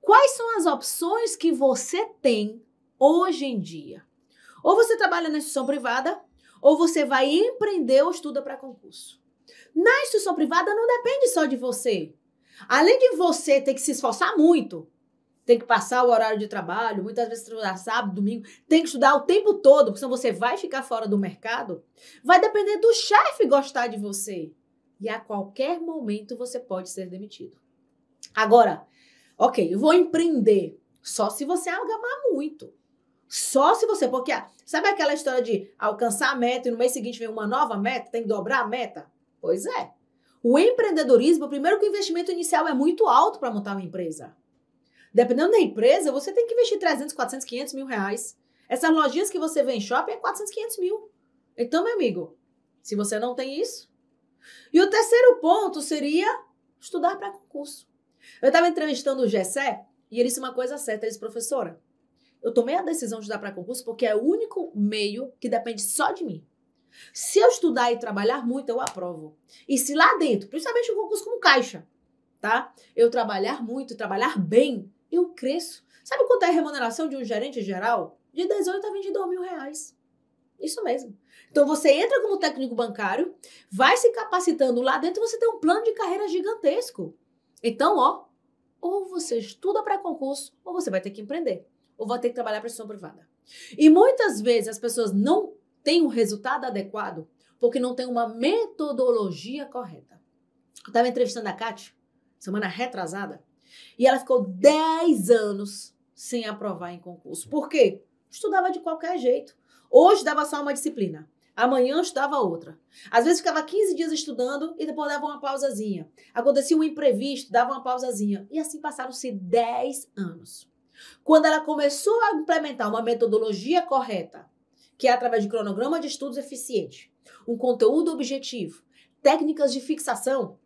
Quais são as opções que você tem hoje em dia? Ou você trabalha na instituição privada, ou você vai empreender ou estuda para concurso. Na instituição privada não depende só de você. Além de você ter que se esforçar muito, tem que passar o horário de trabalho, muitas vezes estudar sábado, domingo, tem que estudar o tempo todo, porque senão você vai ficar fora do mercado. Vai depender do chefe gostar de você. E a qualquer momento você pode ser demitido. Agora, ok, eu vou empreender. Só se você agamar muito. Só se você. Porque ah, sabe aquela história de alcançar a meta e no mês seguinte vem uma nova meta, tem que dobrar a meta? Pois é. O empreendedorismo, primeiro que o investimento inicial é muito alto para montar uma empresa. Dependendo da empresa, você tem que investir 300, 400, 500 mil reais. Essas lojinhas que você vê em shopping é 400, 500 mil. Então, meu amigo, se você não tem isso. E o terceiro ponto seria estudar para concurso. Eu estava entrevistando o Gessé e ele disse uma coisa certa. Ele disse, professora, eu tomei a decisão de estudar para concurso porque é o único meio que depende só de mim. Se eu estudar e trabalhar muito, eu aprovo. E se lá dentro, principalmente o concurso como caixa, tá? Eu trabalhar muito, trabalhar bem, eu cresço. Sabe quanto é a remuneração de um gerente geral? De 18 a 22 mil reais. Isso mesmo. Então você entra como técnico bancário, vai se capacitando lá dentro, você tem um plano de carreira gigantesco. Então, ó, ou você estuda para concurso, ou você vai ter que empreender, ou vai ter que trabalhar para sua privada. E muitas vezes as pessoas não têm um resultado adequado porque não tem uma metodologia correta. Eu estava entrevistando a Kátia, semana retrasada, e ela ficou 10 anos sem aprovar em concurso. Por quê? Estudava de qualquer jeito. Hoje dava só uma disciplina. Amanhã estudava outra. Às vezes ficava 15 dias estudando e depois dava uma pausazinha. Acontecia um imprevisto, dava uma pausazinha. E assim passaram-se 10 anos. Quando ela começou a implementar uma metodologia correta, que é através de cronograma de estudos eficiente, um conteúdo objetivo, técnicas de fixação,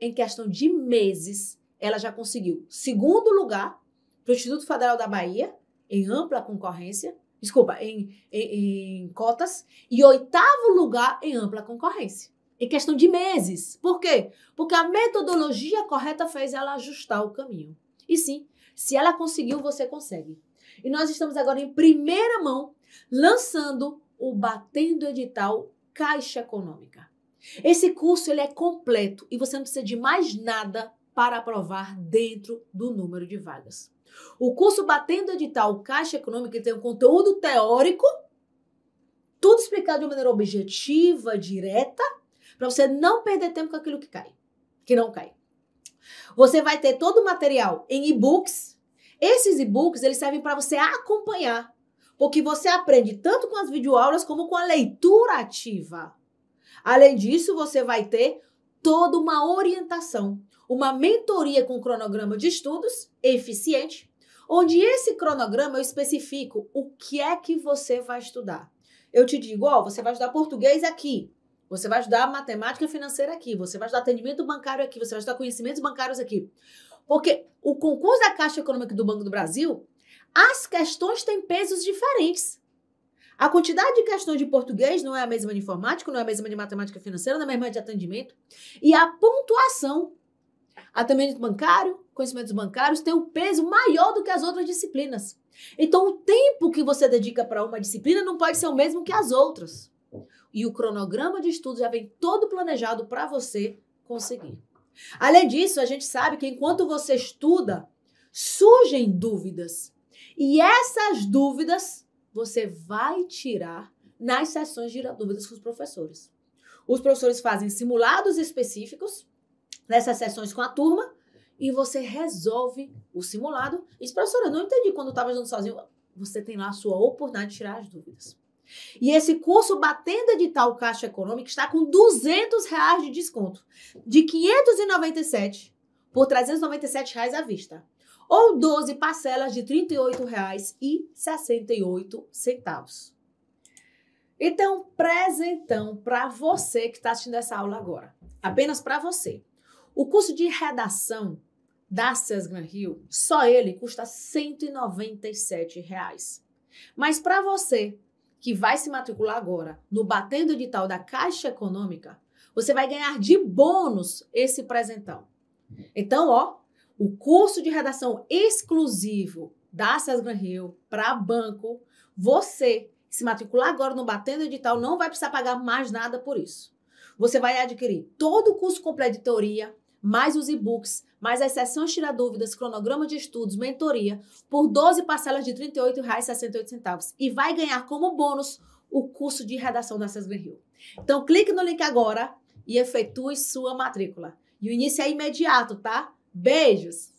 em questão de meses, ela já conseguiu segundo lugar para o Instituto Federal da Bahia, em ampla concorrência, desculpa, em, em, em, cotas, e oitavo lugar em ampla concorrência. Em questão de meses. Por quê? Porque a metodologia correta fez ela ajustar o caminho. E sim, se ela conseguiu, você consegue. E nós estamos agora em primeira mão lançando o Batendo Edital Caixa Econômica. Esse curso ele é completo e você não precisa de mais nada para aprovar dentro do número de vagas. O curso Batendo Edital Caixa Econômica tem um conteúdo teórico, tudo explicado de maneira objetiva, direta, para você não perder tempo com aquilo que cai, que não cai. Você vai ter todo o material em e-books. Esses e-books, eles servem para você acompanhar, porque você aprende tanto com as videoaulas como com a leitura ativa. Além disso, você vai ter toda uma orientação uma mentoria com cronograma de estudos eficiente, onde esse cronograma eu especifico o que é que você vai estudar. Eu te digo, ó, você vai estudar português aqui, você vai estudar matemática financeira aqui, você vai estudar atendimento bancário aqui, você vai estudar conhecimentos bancários aqui. Porque o concurso da Caixa Econômica do Banco do Brasil, as questões têm pesos diferentes. A quantidade de questões de português não é a mesma de informática, não é a mesma de matemática financeira, não é a mesma de atendimento. E a pontuação atendimento bancário, conhecimentos bancários, tem um peso maior do que as outras disciplinas. Então, o tempo que você dedica para uma disciplina não pode ser o mesmo que as outras. E o cronograma de estudo já vem todo planejado para você conseguir. Além disso, a gente sabe que enquanto você estuda, surgem dúvidas. E essas dúvidas você vai tirar nas sessões de dúvidas com os professores. Os professores fazem simulados específicos nessas sessões com a turma e você resolve o simulado. E professora, eu não entendi quando eu estava estudando sozinho. Você tem lá a sua oportunidade de tirar as dúvidas. E esse curso Batendo Edital Caixa Econômica está com 200 reais de desconto. De 597 por 397 reais à vista. Ou 12 parcelas de R$ 38,68. Então, presentão para você que está assistindo essa aula agora. Apenas para você. O curso de redação da Sesgran Rio, só ele custa R$ 197. Reais. Mas para você que vai se matricular agora no Batendo Edital da Caixa Econômica, você vai ganhar de bônus esse presentão. Então, ó, o curso de redação exclusivo da Sesgran Rio para banco, você se matricular agora no Batendo Edital não vai precisar pagar mais nada por isso. Você vai adquirir todo o curso completo de teoria, mais os e-books, mais as sessões Tira Dúvidas, cronograma de estudos, mentoria, por 12 parcelas de R$ 38,68. E vai ganhar como bônus o curso de redação da César Hill. Então, clique no link agora e efetue sua matrícula. E o início é imediato, tá? Beijos!